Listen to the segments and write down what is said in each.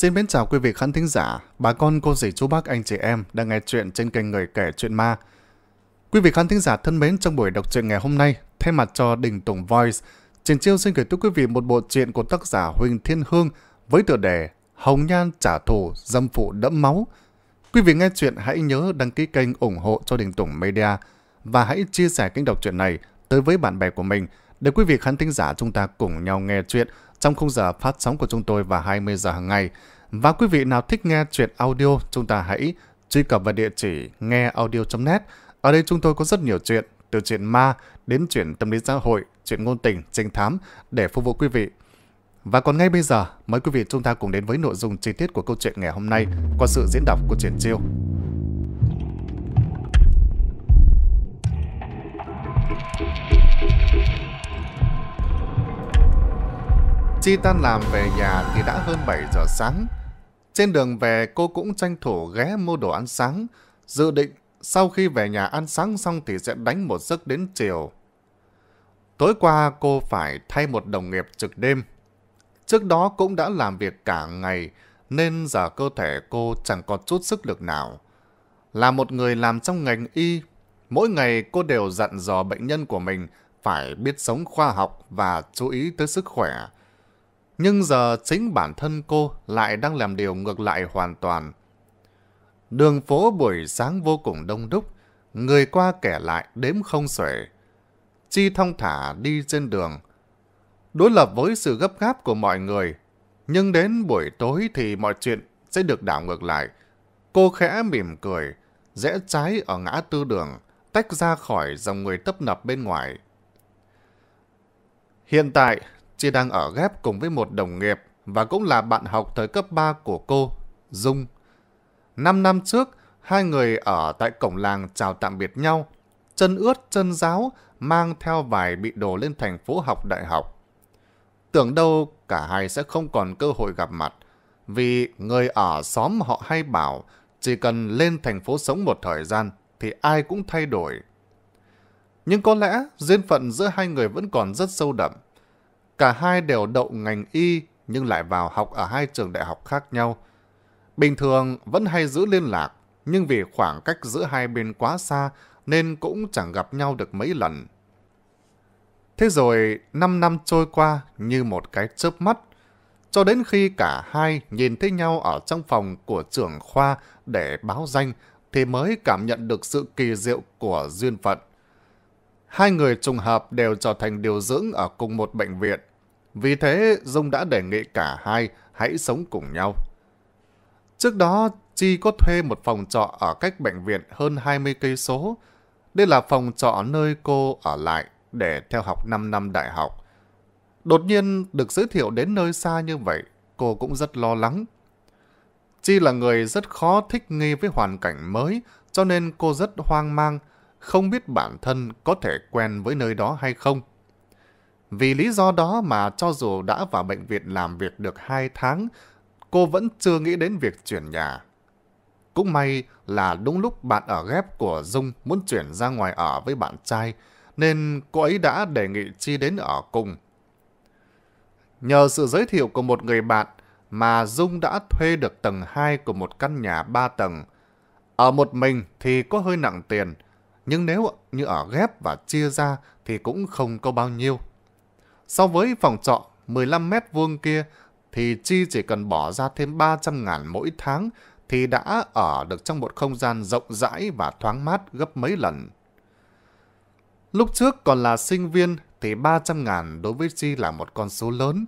Xin mến chào quý vị khán thính giả, bà con, cô dì, chú bác, anh chị em đang nghe chuyện trên kênh Người Kể Chuyện Ma. Quý vị khán thính giả thân mến, trong buổi đọc truyện ngày hôm nay, thay mặt cho Đình Tùng Voice, Trình Chiêu xin gửi tới quý vị một bộ truyện của tác giả Huỳnh Thiên Hương với tựa đề Hồng Nhan trả thù, dâm phụ đẫm máu. Quý vị nghe chuyện hãy nhớ đăng ký kênh ủng hộ cho Đình Tùng Media và hãy chia sẻ kênh đọc truyện này tới với bạn bè của mình để quý vị khán thính giả chúng ta cùng nhau nghe chuyện trong khung giờ phát sóng của chúng tôi vào 20 giờ hàng ngày. Và quý vị nào thích nghe chuyện audio, chúng ta hãy truy cập vào địa chỉ ngheaudio.net. Ở đây chúng tôi có rất nhiều chuyện, từ chuyện ma đến chuyện tâm lý xã hội, chuyện ngôn tình, trinh thám để phục vụ quý vị. Và còn ngay bây giờ, mời quý vị chúng ta cùng đến với nội dung chi tiết của câu chuyện ngày hôm nay qua sự diễn đọc của Triển Chiêu. Chi tan làm về nhà thì đã hơn 7 giờ sáng. Trên đường về cô cũng tranh thủ ghé mua đồ ăn sáng, dự định sau khi về nhà ăn sáng xong thì sẽ đánh một giấc đến chiều. Tối qua cô phải thay một đồng nghiệp trực đêm. Trước đó cũng đã làm việc cả ngày nên giờ cơ thể cô chẳng còn chút sức lực nào. Là một người làm trong ngành y, mỗi ngày cô đều dặn dò bệnh nhân của mình phải biết sống khoa học và chú ý tới sức khỏe. Nhưng giờ chính bản thân cô lại đang làm điều ngược lại hoàn toàn. Đường phố buổi sáng vô cùng đông đúc, người qua kẻ lại đếm không xuể. Chi thong thả đi trên đường. Đối lập với sự gấp gáp của mọi người, nhưng đến buổi tối thì mọi chuyện sẽ được đảo ngược lại. Cô khẽ mỉm cười, rẽ trái ở ngã tư đường, tách ra khỏi dòng người tấp nập bên ngoài. Hiện tại, Chị đang ở ghép cùng với một đồng nghiệp và cũng là bạn học thời cấp 3 của cô, Dung. Năm năm trước, hai người ở tại cổng làng chào tạm biệt nhau, chân ướt chân giáo, mang theo vài bị đồ lên thành phố học đại học. Tưởng đâu cả hai sẽ không còn cơ hội gặp mặt, vì người ở xóm họ hay bảo chỉ cần lên thành phố sống một thời gian thì ai cũng thay đổi. Nhưng có lẽ duyên phận giữa hai người vẫn còn rất sâu đậm. Cả hai đều đậu ngành y nhưng lại vào học ở hai trường đại học khác nhau. Bình thường vẫn hay giữ liên lạc, nhưng vì khoảng cách giữa hai bên quá xa nên cũng chẳng gặp nhau được mấy lần. Thế rồi 5 năm trôi qua như một cái chớp mắt, cho đến khi cả hai nhìn thấy nhau ở trong phòng của trưởng khoa để báo danh thì mới cảm nhận được sự kỳ diệu của duyên phận. Hai người trùng hợp đều trở thành điều dưỡng ở cùng một bệnh viện. Vì thế, Dung đã đề nghị cả hai hãy sống cùng nhau. Trước đó, Chi có thuê một phòng trọ ở cách bệnh viện hơn 20 cây số. Đây là phòng trọ nơi cô ở lại để theo học 5 năm đại học. Đột nhiên được giới thiệu đến nơi xa như vậy, cô cũng rất lo lắng. Chi là người rất khó thích nghi với hoàn cảnh mới, cho nên cô rất hoang mang, không biết bản thân có thể quen với nơi đó hay không. Vì lý do đó mà cho dù đã vào bệnh viện làm việc được 2 tháng, cô vẫn chưa nghĩ đến việc chuyển nhà. Cũng may là đúng lúc bạn ở ghép của Dung muốn chuyển ra ngoài ở với bạn trai, nên cô ấy đã đề nghị Chi đến ở cùng. Nhờ sự giới thiệu của một người bạn mà Dung đã thuê được tầng 2 của một căn nhà 3 tầng. Ở một mình thì có hơi nặng tiền, nhưng nếu như ở ghép và chia ra thì cũng không có bao nhiêu. So với phòng trọ 15 mét vuông kia, thì Chi chỉ cần bỏ ra thêm 300 ngàn mỗi tháng thì đã ở được trong một không gian rộng rãi và thoáng mát gấp mấy lần. Lúc trước còn là sinh viên thì 300 ngàn đối với Chi là một con số lớn.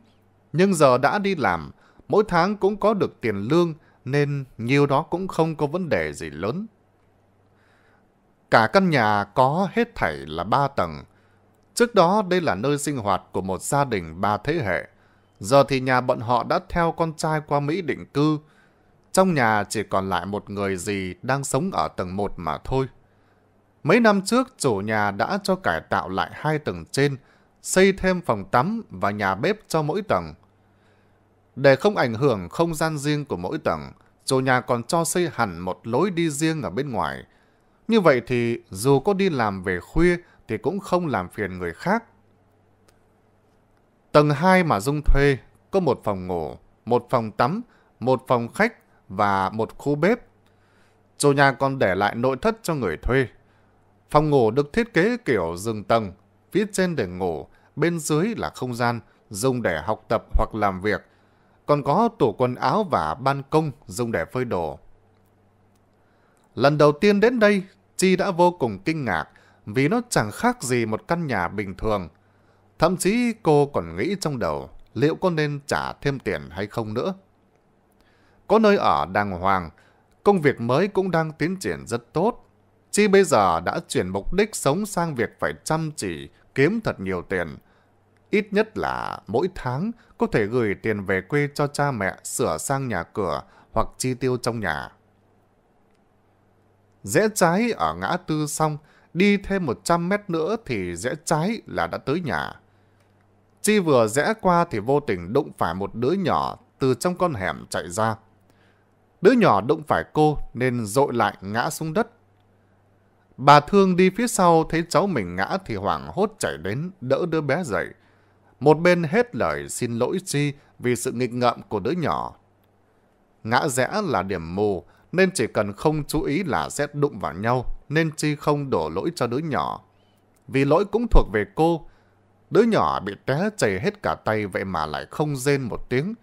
Nhưng giờ đã đi làm, mỗi tháng cũng có được tiền lương nên nhiều đó cũng không có vấn đề gì lớn. Cả căn nhà có hết thảy là 3 tầng, Trước đó đây là nơi sinh hoạt của một gia đình ba thế hệ. Giờ thì nhà bọn họ đã theo con trai qua Mỹ định cư. Trong nhà chỉ còn lại một người gì đang sống ở tầng 1 mà thôi. Mấy năm trước chủ nhà đã cho cải tạo lại hai tầng trên, xây thêm phòng tắm và nhà bếp cho mỗi tầng. Để không ảnh hưởng không gian riêng của mỗi tầng, chủ nhà còn cho xây hẳn một lối đi riêng ở bên ngoài. Như vậy thì dù có đi làm về khuya thì cũng không làm phiền người khác. Tầng 2 mà Dung thuê có một phòng ngủ, một phòng tắm, một phòng khách và một khu bếp. Chủ nhà còn để lại nội thất cho người thuê. Phòng ngủ được thiết kế kiểu giường tầng, phía trên để ngủ, bên dưới là không gian dùng để học tập hoặc làm việc. Còn có tủ quần áo và ban công dùng để phơi đồ. Lần đầu tiên đến đây, Chi đã vô cùng kinh ngạc vì nó chẳng khác gì một căn nhà bình thường. Thậm chí cô còn nghĩ trong đầu liệu có nên trả thêm tiền hay không nữa. Có nơi ở đàng hoàng, công việc mới cũng đang tiến triển rất tốt. Chi bây giờ đã chuyển mục đích sống sang việc phải chăm chỉ kiếm thật nhiều tiền. Ít nhất là mỗi tháng có thể gửi tiền về quê cho cha mẹ sửa sang nhà cửa hoặc chi tiêu trong nhà. Rẽ trái ở ngã tư xong, đi thêm 100 mét nữa thì rẽ trái là đã tới nhà. Chi vừa rẽ qua thì vô tình đụng phải một đứa nhỏ từ trong con hẻm chạy ra. Đứa nhỏ đụng phải cô nên dội lại ngã xuống đất. Bà Thương đi phía sau thấy cháu mình ngã thì hoảng hốt chạy đến đỡ đứa bé dậy. Một bên hết lời xin lỗi Chi vì sự nghịch ngợm của đứa nhỏ. Ngã rẽ là điểm mù nên chỉ cần không chú ý là sẽ đụng vào nhau nên Chi không đổ lỗi cho đứa nhỏ. Vì lỗi cũng thuộc về cô. Đứa nhỏ bị té chảy hết cả tay vậy mà lại không rên một tiếng.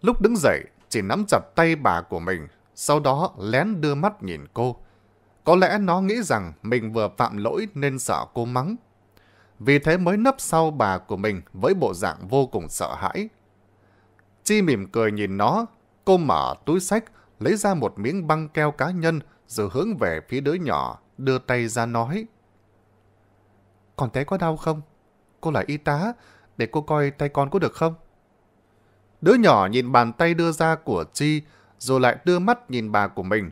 Lúc đứng dậy, chỉ nắm chặt tay bà của mình, sau đó lén đưa mắt nhìn cô. Có lẽ nó nghĩ rằng mình vừa phạm lỗi nên sợ cô mắng. Vì thế mới nấp sau bà của mình với bộ dạng vô cùng sợ hãi. Chi mỉm cười nhìn nó, cô mở túi sách, lấy ra một miếng băng keo cá nhân rồi hướng về phía đứa nhỏ, đưa tay ra nói. Con té có đau không? Cô là y tá, để cô coi tay con có được không? Đứa nhỏ nhìn bàn tay đưa ra của Chi, rồi lại đưa mắt nhìn bà của mình.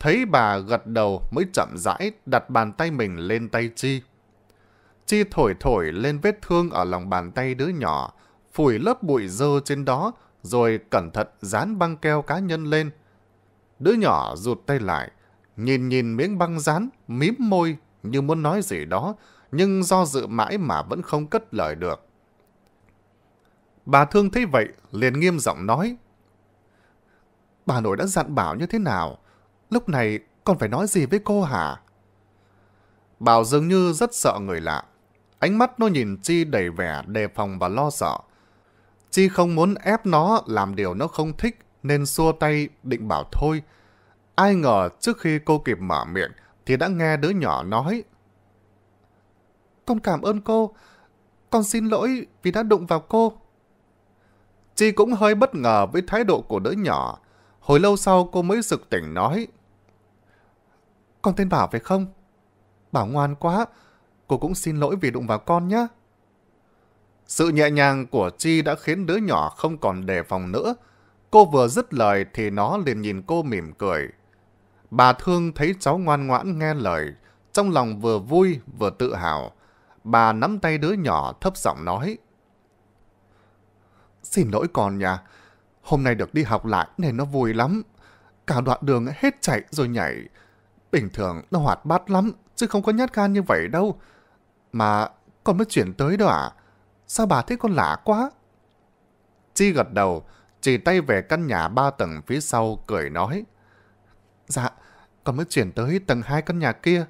Thấy bà gật đầu mới chậm rãi đặt bàn tay mình lên tay Chi. Chi thổi thổi lên vết thương ở lòng bàn tay đứa nhỏ, phủi lớp bụi dơ trên đó, rồi cẩn thận dán băng keo cá nhân lên. Đứa nhỏ rụt tay lại, nhìn nhìn miếng băng dán, mím môi như muốn nói gì đó, nhưng do dự mãi mà vẫn không cất lời được. Bà thương thấy vậy, liền nghiêm giọng nói. Bà nội đã dặn bảo như thế nào? Lúc này còn phải nói gì với cô hả? Bảo dường như rất sợ người lạ. Ánh mắt nó nhìn Chi đầy vẻ đề phòng và lo sợ. Chi không muốn ép nó làm điều nó không thích nên xua tay định bảo thôi. Ai ngờ trước khi cô kịp mở miệng thì đã nghe đứa nhỏ nói. Con cảm ơn cô. Con xin lỗi vì đã đụng vào cô. Chi cũng hơi bất ngờ với thái độ của đứa nhỏ. Hồi lâu sau cô mới sực tỉnh nói. Con tên Bảo phải không? Bảo ngoan quá. Cô cũng xin lỗi vì đụng vào con nhé. Sự nhẹ nhàng của Chi đã khiến đứa nhỏ không còn đề phòng nữa. Cô vừa dứt lời thì nó liền nhìn cô mỉm cười. Bà Thương thấy cháu ngoan ngoãn nghe lời, trong lòng vừa vui vừa tự hào. Bà nắm tay đứa nhỏ thấp giọng nói. Xin lỗi con nha, hôm nay được đi học lại nên nó vui lắm. Cả đoạn đường hết chạy rồi nhảy. Bình thường nó hoạt bát lắm, chứ không có nhát gan như vậy đâu. Mà con mới chuyển tới đó à? Sao bà thấy con lạ quá? Chi gật đầu, chỉ tay về căn nhà ba tầng phía sau, cười nói. Dạ, còn mới chuyển tới tầng hai căn nhà kia.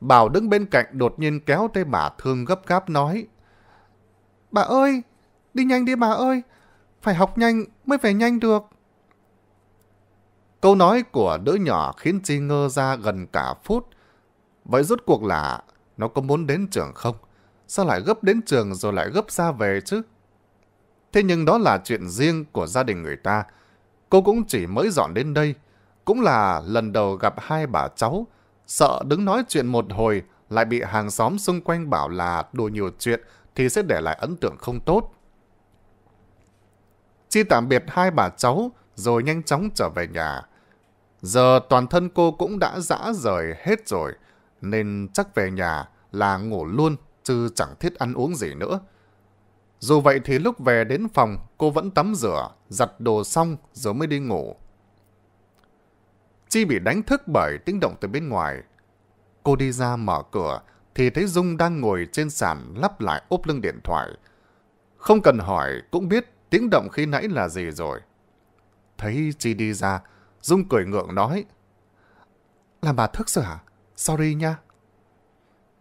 Bảo đứng bên cạnh đột nhiên kéo tay bà thương gấp gáp nói. Bà ơi, đi nhanh đi bà ơi, phải học nhanh mới về nhanh được. Câu nói của đứa nhỏ khiến Chi ngơ ra gần cả phút. Vậy rốt cuộc là nó có muốn đến trường không? Sao lại gấp đến trường rồi lại gấp ra về chứ? Thế nhưng đó là chuyện riêng của gia đình người ta. Cô cũng chỉ mới dọn đến đây. Cũng là lần đầu gặp hai bà cháu, sợ đứng nói chuyện một hồi lại bị hàng xóm xung quanh bảo là đùa nhiều chuyện thì sẽ để lại ấn tượng không tốt. Chi tạm biệt hai bà cháu rồi nhanh chóng trở về nhà. Giờ toàn thân cô cũng đã dã rời hết rồi, nên chắc về nhà là ngủ luôn chứ chẳng thiết ăn uống gì nữa. Dù vậy thì lúc về đến phòng, cô vẫn tắm rửa, giặt đồ xong rồi mới đi ngủ. Chi bị đánh thức bởi tiếng động từ bên ngoài. Cô đi ra mở cửa thì thấy Dung đang ngồi trên sàn lắp lại ốp lưng điện thoại. Không cần hỏi cũng biết tiếng động khi nãy là gì rồi. Thấy Chi đi ra, Dung cười ngượng nói. Là bà thức rồi hả? Sorry nha.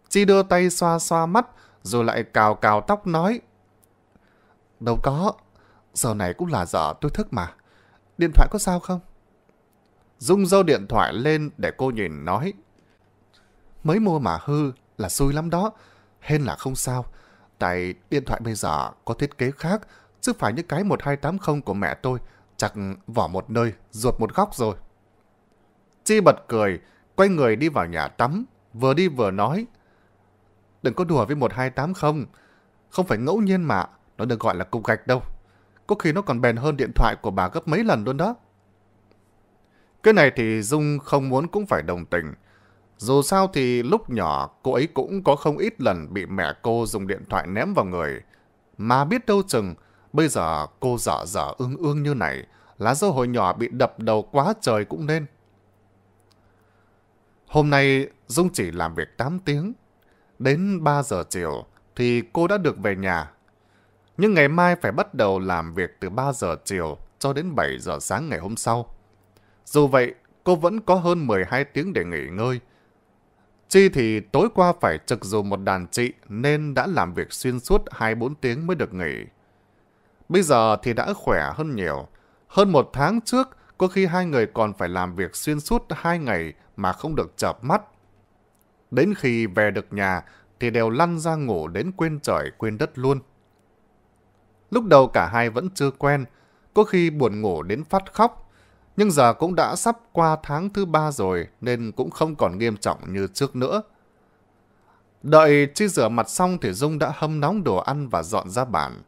Chi đưa tay xoa xoa mắt rồi lại cào cào tóc nói. Đâu có, giờ này cũng là giờ tôi thức mà. Điện thoại có sao không? Dung dâu điện thoại lên để cô nhìn nói. Mới mua mà hư là xui lắm đó. Hên là không sao. Tại điện thoại bây giờ có thiết kế khác, chứ phải những cái 1280 của mẹ tôi. Chặt vỏ một nơi, ruột một góc rồi. Chi bật cười, quay người đi vào nhà tắm, vừa đi vừa nói. Đừng có đùa với 1280, không phải ngẫu nhiên mà, nó được gọi là cục gạch đâu. Có khi nó còn bền hơn điện thoại của bà gấp mấy lần luôn đó. Cái này thì Dung không muốn cũng phải đồng tình. Dù sao thì lúc nhỏ cô ấy cũng có không ít lần bị mẹ cô dùng điện thoại ném vào người. Mà biết đâu chừng, bây giờ cô dở dở ương ương như này, là do hồi nhỏ bị đập đầu quá trời cũng nên. Hôm nay Dung chỉ làm việc 8 tiếng. Đến 3 giờ chiều thì cô đã được về nhà. Nhưng ngày mai phải bắt đầu làm việc từ 3 giờ chiều cho đến 7 giờ sáng ngày hôm sau. Dù vậy, cô vẫn có hơn 12 tiếng để nghỉ ngơi. Chi thì tối qua phải trực dù một đàn chị nên đã làm việc xuyên suốt 24 tiếng mới được nghỉ. Bây giờ thì đã khỏe hơn nhiều. Hơn một tháng trước, có khi hai người còn phải làm việc xuyên suốt hai ngày mà không được chợp mắt. Đến khi về được nhà thì đều lăn ra ngủ đến quên trời quên đất luôn. Lúc đầu cả hai vẫn chưa quen, có khi buồn ngủ đến phát khóc, nhưng giờ cũng đã sắp qua tháng thứ ba rồi nên cũng không còn nghiêm trọng như trước nữa. Đợi chi rửa mặt xong thì Dung đã hâm nóng đồ ăn và dọn ra bàn.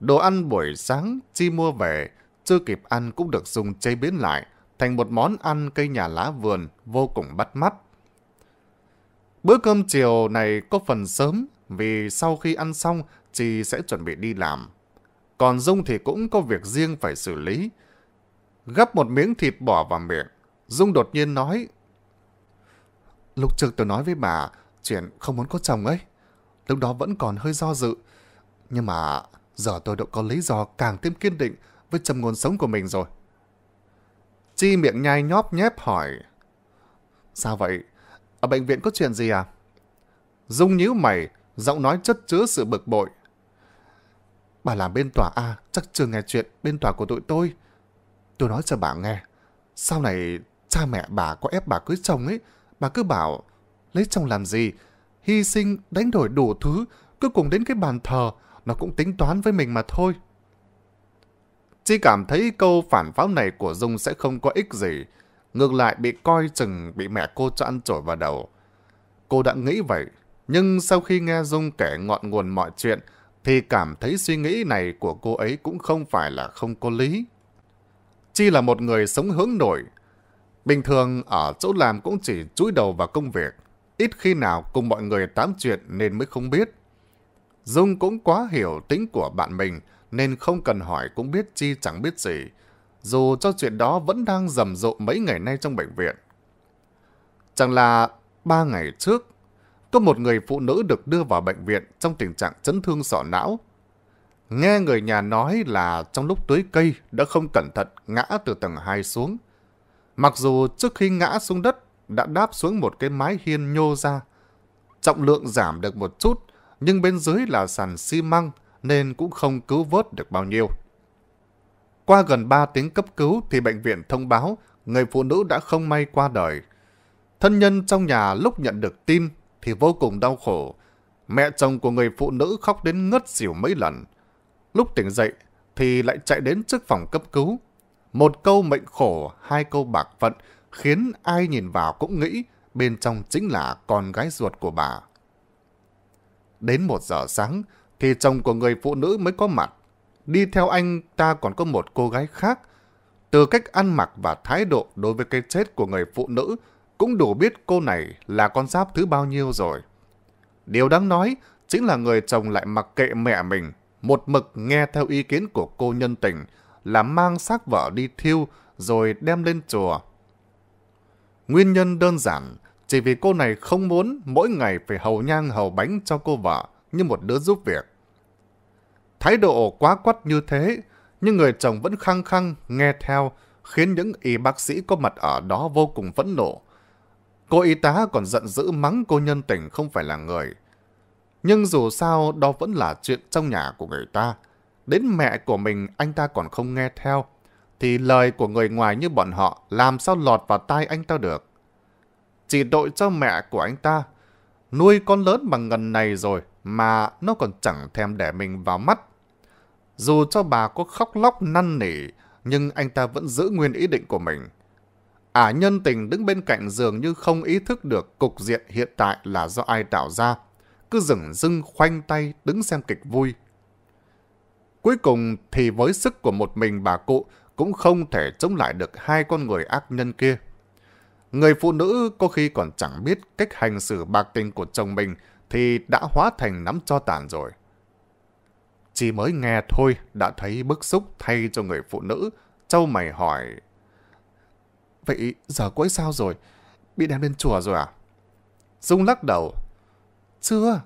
Đồ ăn buổi sáng chi mua về, chưa kịp ăn cũng được Dung chế biến lại thành một món ăn cây nhà lá vườn vô cùng bắt mắt. Bữa cơm chiều này có phần sớm vì sau khi ăn xong chị sẽ chuẩn bị đi làm. Còn Dung thì cũng có việc riêng phải xử lý, gấp một miếng thịt bỏ vào miệng. Dung đột nhiên nói. Lúc trước tôi nói với bà chuyện không muốn có chồng ấy. Lúc đó vẫn còn hơi do dự. Nhưng mà giờ tôi đã có lý do càng thêm kiên định với trầm nguồn sống của mình rồi. Chi miệng nhai nhóp nhép hỏi. Sao vậy? Ở bệnh viện có chuyện gì à? Dung nhíu mày, giọng nói chất chứa sự bực bội. Bà làm bên tòa A, chắc chưa nghe chuyện bên tòa của tụi tôi. Tôi nói cho bà nghe, sau này cha mẹ bà có ép bà cưới chồng ấy, bà cứ bảo, lấy chồng làm gì, hy sinh, đánh đổi đủ thứ, cứ cùng đến cái bàn thờ, nó cũng tính toán với mình mà thôi. Chi cảm thấy câu phản pháo này của Dung sẽ không có ích gì, ngược lại bị coi chừng bị mẹ cô cho ăn trổi vào đầu. Cô đã nghĩ vậy, nhưng sau khi nghe Dung kể ngọn nguồn mọi chuyện, thì cảm thấy suy nghĩ này của cô ấy cũng không phải là không có lý. Chi là một người sống hướng nội. Bình thường ở chỗ làm cũng chỉ cúi đầu vào công việc, ít khi nào cùng mọi người tám chuyện nên mới không biết. Dung cũng quá hiểu tính của bạn mình nên không cần hỏi cũng biết Chi chẳng biết gì, dù cho chuyện đó vẫn đang rầm rộ mấy ngày nay trong bệnh viện. Chẳng là ba ngày trước, có một người phụ nữ được đưa vào bệnh viện trong tình trạng chấn thương sọ não Nghe người nhà nói là trong lúc tưới cây đã không cẩn thận ngã từ tầng 2 xuống. Mặc dù trước khi ngã xuống đất đã đáp xuống một cái mái hiên nhô ra. Trọng lượng giảm được một chút, nhưng bên dưới là sàn xi măng nên cũng không cứu vớt được bao nhiêu. Qua gần 3 tiếng cấp cứu thì bệnh viện thông báo người phụ nữ đã không may qua đời. Thân nhân trong nhà lúc nhận được tin thì vô cùng đau khổ. Mẹ chồng của người phụ nữ khóc đến ngất xỉu mấy lần. Lúc tỉnh dậy thì lại chạy đến trước phòng cấp cứu. Một câu mệnh khổ, hai câu bạc phận khiến ai nhìn vào cũng nghĩ bên trong chính là con gái ruột của bà. Đến một giờ sáng thì chồng của người phụ nữ mới có mặt. Đi theo anh ta còn có một cô gái khác. Từ cách ăn mặc và thái độ đối với cái chết của người phụ nữ cũng đủ biết cô này là con giáp thứ bao nhiêu rồi. Điều đáng nói chính là người chồng lại mặc kệ mẹ mình, một mực nghe theo ý kiến của cô nhân tình là mang xác vợ đi thiêu rồi đem lên chùa. Nguyên nhân đơn giản, chỉ vì cô này không muốn mỗi ngày phải hầu nhang hầu bánh cho cô vợ như một đứa giúp việc. Thái độ quá quắt như thế, nhưng người chồng vẫn khăng khăng nghe theo, khiến những y bác sĩ có mặt ở đó vô cùng phẫn nộ. Cô y tá còn giận dữ mắng cô nhân tình không phải là người, nhưng dù sao đó vẫn là chuyện trong nhà của người ta. Đến mẹ của mình anh ta còn không nghe theo. Thì lời của người ngoài như bọn họ làm sao lọt vào tai anh ta được. Chỉ tội cho mẹ của anh ta. Nuôi con lớn bằng ngần này rồi mà nó còn chẳng thèm để mình vào mắt. Dù cho bà có khóc lóc năn nỉ, nhưng anh ta vẫn giữ nguyên ý định của mình. Ả à, nhân tình đứng bên cạnh dường như không ý thức được cục diện hiện tại là do ai tạo ra cứ dừng dưng khoanh tay đứng xem kịch vui. Cuối cùng thì với sức của một mình bà cụ cũng không thể chống lại được hai con người ác nhân kia. Người phụ nữ có khi còn chẳng biết cách hành xử bạc tình của chồng mình thì đã hóa thành nắm cho tàn rồi. Chỉ mới nghe thôi đã thấy bức xúc thay cho người phụ nữ, châu mày hỏi. Vậy giờ cô ấy sao rồi? Bị đem lên chùa rồi à? Dung lắc đầu, chưa.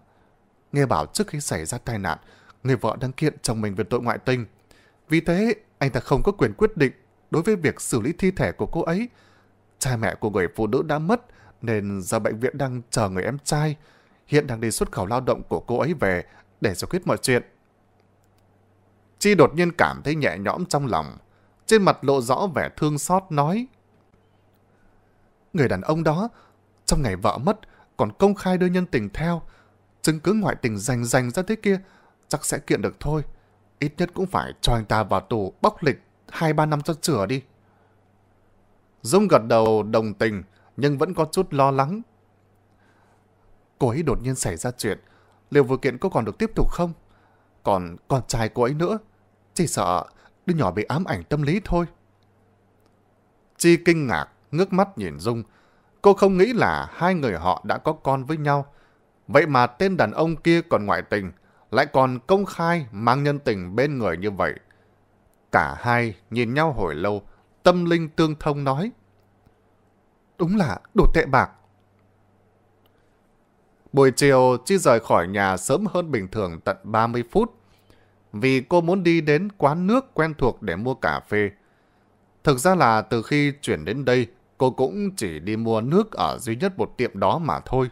Nghe bảo trước khi xảy ra tai nạn, người vợ đang kiện chồng mình về tội ngoại tình. Vì thế, anh ta không có quyền quyết định đối với việc xử lý thi thể của cô ấy. Cha mẹ của người phụ nữ đã mất nên ra bệnh viện đang chờ người em trai. Hiện đang đi xuất khẩu lao động của cô ấy về để giải quyết mọi chuyện. Chi đột nhiên cảm thấy nhẹ nhõm trong lòng. Trên mặt lộ rõ vẻ thương xót nói. Người đàn ông đó, trong ngày vợ mất, còn công khai đưa nhân tình theo, chứng cứ ngoại tình rành rành ra thế kia, chắc sẽ kiện được thôi. Ít nhất cũng phải cho anh ta vào tù bóc lịch 2-3 năm cho chữa đi. Dung gật đầu đồng tình, nhưng vẫn có chút lo lắng. Cô ấy đột nhiên xảy ra chuyện, liệu vụ kiện có còn được tiếp tục không? Còn con trai cô ấy nữa, chỉ sợ đứa nhỏ bị ám ảnh tâm lý thôi. Chi kinh ngạc, ngước mắt nhìn Dung, Cô không nghĩ là hai người họ đã có con với nhau. Vậy mà tên đàn ông kia còn ngoại tình, lại còn công khai mang nhân tình bên người như vậy. Cả hai nhìn nhau hồi lâu, tâm linh tương thông nói. Đúng là đồ tệ bạc. Buổi chiều, Chi rời khỏi nhà sớm hơn bình thường tận 30 phút, vì cô muốn đi đến quán nước quen thuộc để mua cà phê. Thực ra là từ khi chuyển đến đây, cô cũng chỉ đi mua nước ở duy nhất một tiệm đó mà thôi.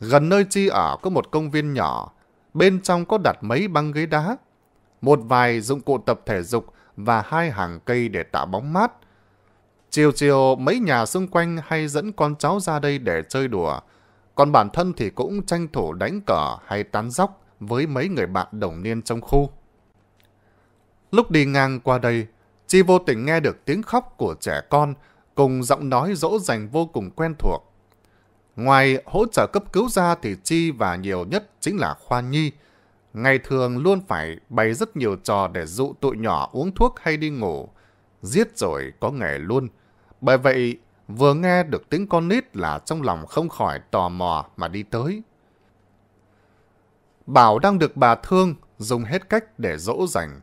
Gần nơi Chi ở có một công viên nhỏ, bên trong có đặt mấy băng ghế đá, một vài dụng cụ tập thể dục và hai hàng cây để tạo bóng mát. Chiều chiều mấy nhà xung quanh hay dẫn con cháu ra đây để chơi đùa, còn bản thân thì cũng tranh thủ đánh cờ hay tán dóc với mấy người bạn đồng niên trong khu. Lúc đi ngang qua đây, Chi vô tình nghe được tiếng khóc của trẻ con cùng giọng nói dỗ dành vô cùng quen thuộc. Ngoài hỗ trợ cấp cứu ra thì Chi và nhiều nhất chính là Khoa Nhi. Ngày thường luôn phải bày rất nhiều trò để dụ tụi nhỏ uống thuốc hay đi ngủ. Giết rồi có nghề luôn. Bởi vậy, vừa nghe được tiếng con nít là trong lòng không khỏi tò mò mà đi tới. Bảo đang được bà thương, dùng hết cách để dỗ dành.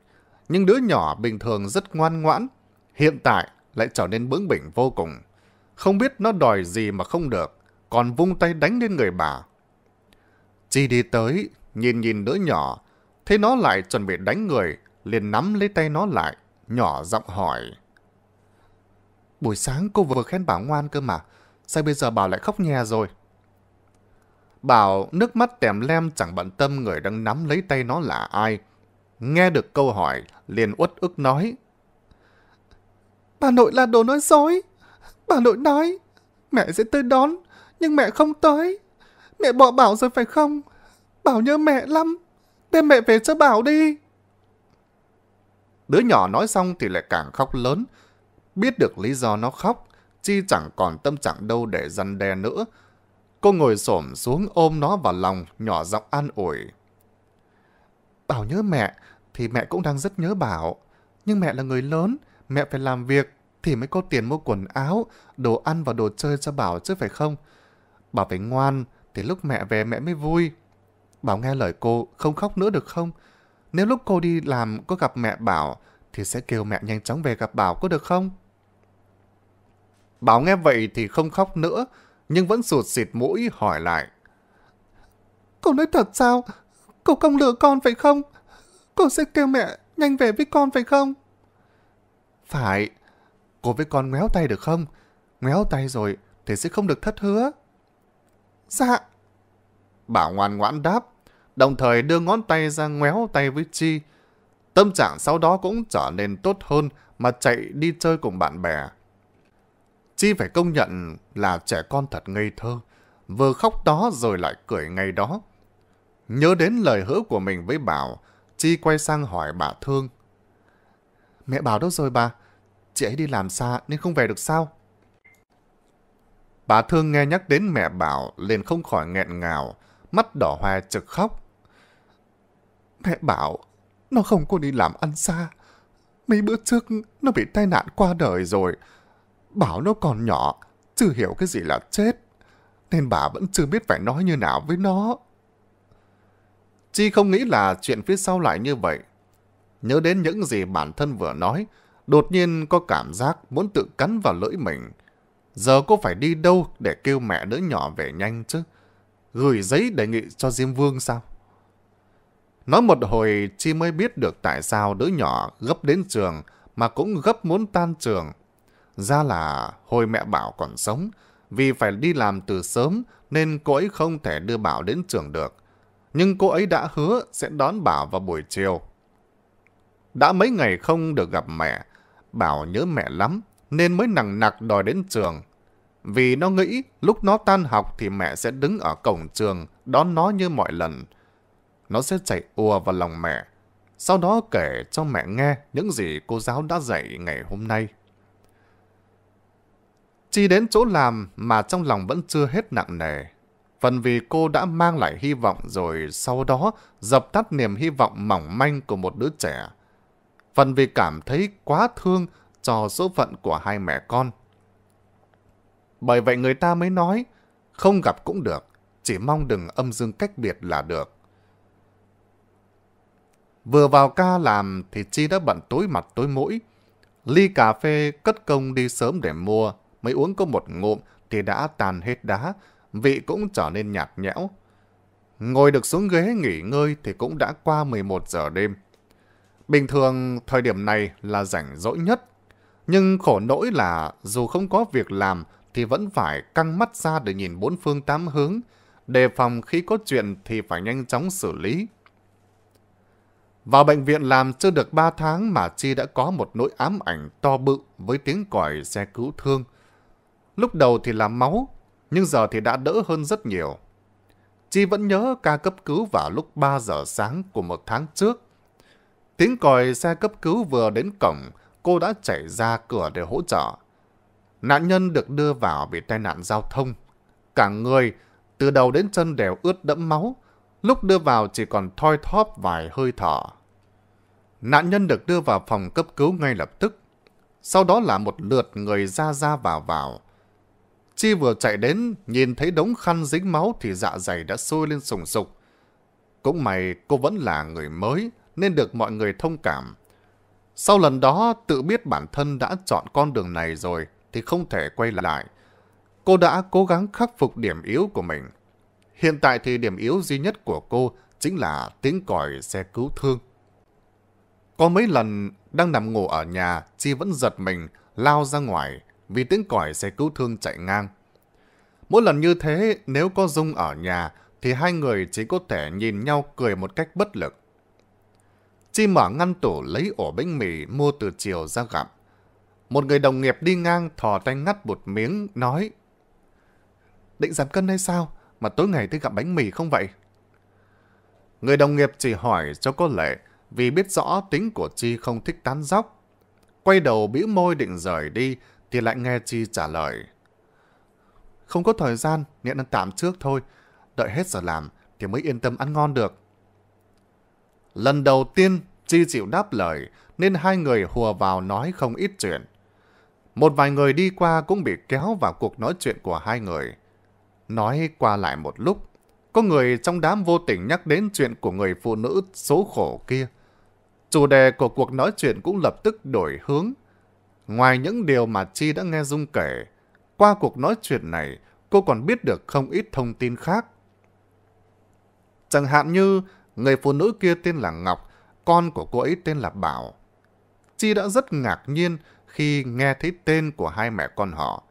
Nhưng đứa nhỏ bình thường rất ngoan ngoãn. Hiện tại, lại trở nên bướng bỉnh vô cùng. Không biết nó đòi gì mà không được, còn vung tay đánh lên người bà. Chi đi tới, nhìn nhìn đứa nhỏ, thấy nó lại chuẩn bị đánh người, liền nắm lấy tay nó lại, nhỏ giọng hỏi. Buổi sáng cô vừa khen Bảo ngoan cơ mà, sao bây giờ Bảo lại khóc nhè rồi? Bảo nước mắt tèm lem chẳng bận tâm người đang nắm lấy tay nó là ai. Nghe được câu hỏi, liền uất ức nói. Bà nội là đồ nói dối. Bà nội nói, mẹ sẽ tới đón, nhưng mẹ không tới. Mẹ bỏ Bảo rồi phải không? Bảo nhớ mẹ lắm. Đem mẹ về cho Bảo đi. Đứa nhỏ nói xong thì lại càng khóc lớn. Biết được lý do nó khóc, Chi chẳng còn tâm trạng đâu để răn đe nữa. Cô ngồi xổm xuống ôm nó vào lòng, nhỏ giọng an ủi. Bảo nhớ mẹ, thì mẹ cũng đang rất nhớ Bảo. Nhưng mẹ là người lớn, mẹ phải làm việc thì mới có tiền mua quần áo, đồ ăn và đồ chơi cho Bảo chứ phải không? Bảo phải ngoan, thì lúc mẹ về mẹ mới vui. Bảo nghe lời cô, không khóc nữa được không? Nếu lúc cô đi làm có gặp mẹ Bảo, thì sẽ kêu mẹ nhanh chóng về gặp Bảo có được không? Bảo nghe vậy thì không khóc nữa, nhưng vẫn sụt xịt mũi hỏi lại. Cô nói thật sao? Cô không lừa con phải không? Cô sẽ kêu mẹ nhanh về với con phải không? Phải, cô với con ngoéo tay được không? Ngoéo tay rồi, thì sẽ không được thất hứa. Dạ. Bảo ngoan ngoãn đáp, đồng thời đưa ngón tay ra ngoéo tay với Chi. Tâm trạng sau đó cũng trở nên tốt hơn mà chạy đi chơi cùng bạn bè. Chi phải công nhận là trẻ con thật ngây thơ, vừa khóc đó rồi lại cười ngay đó. Nhớ đến lời hứa của mình với Bảo, Chi quay sang hỏi bà Thương. Mẹ bảo đâu rồi bà? Chị ấy đi làm xa nên không về được sao? Bà Thương nghe nhắc đến mẹ bảo liền không khỏi nghẹn ngào, mắt đỏ hoe trực khóc. Mẹ bảo nó không có đi làm ăn xa. Mấy bữa trước nó bị tai nạn qua đời rồi. Bảo nó còn nhỏ, chưa hiểu cái gì là chết. Nên bà vẫn chưa biết phải nói như nào với nó. Chi không nghĩ là chuyện phía sau lại như vậy nhớ đến những gì bản thân vừa nói, đột nhiên có cảm giác muốn tự cắn vào lưỡi mình. Giờ cô phải đi đâu để kêu mẹ đứa nhỏ về nhanh chứ? Gửi giấy đề nghị cho Diêm Vương sao? Nói một hồi, Chi mới biết được tại sao đứa nhỏ gấp đến trường mà cũng gấp muốn tan trường. Ra là hồi mẹ Bảo còn sống, vì phải đi làm từ sớm nên cô ấy không thể đưa Bảo đến trường được. Nhưng cô ấy đã hứa sẽ đón Bảo vào buổi chiều. Đã mấy ngày không được gặp mẹ, bảo nhớ mẹ lắm, nên mới nặng nặc đòi đến trường. Vì nó nghĩ lúc nó tan học thì mẹ sẽ đứng ở cổng trường, đón nó như mọi lần. Nó sẽ chạy ùa vào lòng mẹ, sau đó kể cho mẹ nghe những gì cô giáo đã dạy ngày hôm nay. Chi đến chỗ làm mà trong lòng vẫn chưa hết nặng nề. Phần vì cô đã mang lại hy vọng rồi sau đó dập tắt niềm hy vọng mỏng manh của một đứa trẻ phần vì cảm thấy quá thương cho số phận của hai mẹ con. Bởi vậy người ta mới nói, không gặp cũng được, chỉ mong đừng âm dương cách biệt là được. Vừa vào ca làm thì Chi đã bận tối mặt tối mũi. Ly cà phê cất công đi sớm để mua, mới uống có một ngụm thì đã tàn hết đá, vị cũng trở nên nhạt nhẽo. Ngồi được xuống ghế nghỉ ngơi thì cũng đã qua 11 giờ đêm. Bình thường thời điểm này là rảnh rỗi nhất, nhưng khổ nỗi là dù không có việc làm thì vẫn phải căng mắt ra để nhìn bốn phương tám hướng, đề phòng khi có chuyện thì phải nhanh chóng xử lý. Vào bệnh viện làm chưa được 3 tháng mà Chi đã có một nỗi ám ảnh to bự với tiếng còi xe cứu thương. Lúc đầu thì là máu, nhưng giờ thì đã đỡ hơn rất nhiều. Chi vẫn nhớ ca cấp cứu vào lúc 3 giờ sáng của một tháng trước. Tiếng còi xe cấp cứu vừa đến cổng, cô đã chạy ra cửa để hỗ trợ. Nạn nhân được đưa vào vì tai nạn giao thông. Cả người, từ đầu đến chân đều ướt đẫm máu. Lúc đưa vào chỉ còn thoi thóp vài hơi thở. Nạn nhân được đưa vào phòng cấp cứu ngay lập tức. Sau đó là một lượt người ra ra vào vào. Chi vừa chạy đến, nhìn thấy đống khăn dính máu thì dạ dày đã sôi lên sùng sục. Cũng may cô vẫn là người mới, nên được mọi người thông cảm. Sau lần đó tự biết bản thân đã chọn con đường này rồi thì không thể quay lại. Cô đã cố gắng khắc phục điểm yếu của mình. Hiện tại thì điểm yếu duy nhất của cô chính là tiếng còi xe cứu thương. Có mấy lần đang nằm ngủ ở nhà, Chi vẫn giật mình, lao ra ngoài vì tiếng còi xe cứu thương chạy ngang. Mỗi lần như thế, nếu có Dung ở nhà thì hai người chỉ có thể nhìn nhau cười một cách bất lực. Chi mở ngăn tủ lấy ổ bánh mì mua từ chiều ra gặp Một người đồng nghiệp đi ngang thò tay ngắt một miếng, nói Định giảm cân hay sao? Mà tối ngày tôi gặp bánh mì không vậy? Người đồng nghiệp chỉ hỏi cho có lệ vì biết rõ tính của Chi không thích tán dóc. Quay đầu bĩu môi định rời đi thì lại nghe Chi trả lời. Không có thời gian, nên ăn tạm trước thôi. Đợi hết giờ làm thì mới yên tâm ăn ngon được. Lần đầu tiên, Chi chịu đáp lời, nên hai người hùa vào nói không ít chuyện. Một vài người đi qua cũng bị kéo vào cuộc nói chuyện của hai người. Nói qua lại một lúc, có người trong đám vô tình nhắc đến chuyện của người phụ nữ số khổ kia. Chủ đề của cuộc nói chuyện cũng lập tức đổi hướng. Ngoài những điều mà Chi đã nghe Dung kể, qua cuộc nói chuyện này, cô còn biết được không ít thông tin khác. Chẳng hạn như Người phụ nữ kia tên là Ngọc, con của cô ấy tên là Bảo. Chi đã rất ngạc nhiên khi nghe thấy tên của hai mẹ con họ.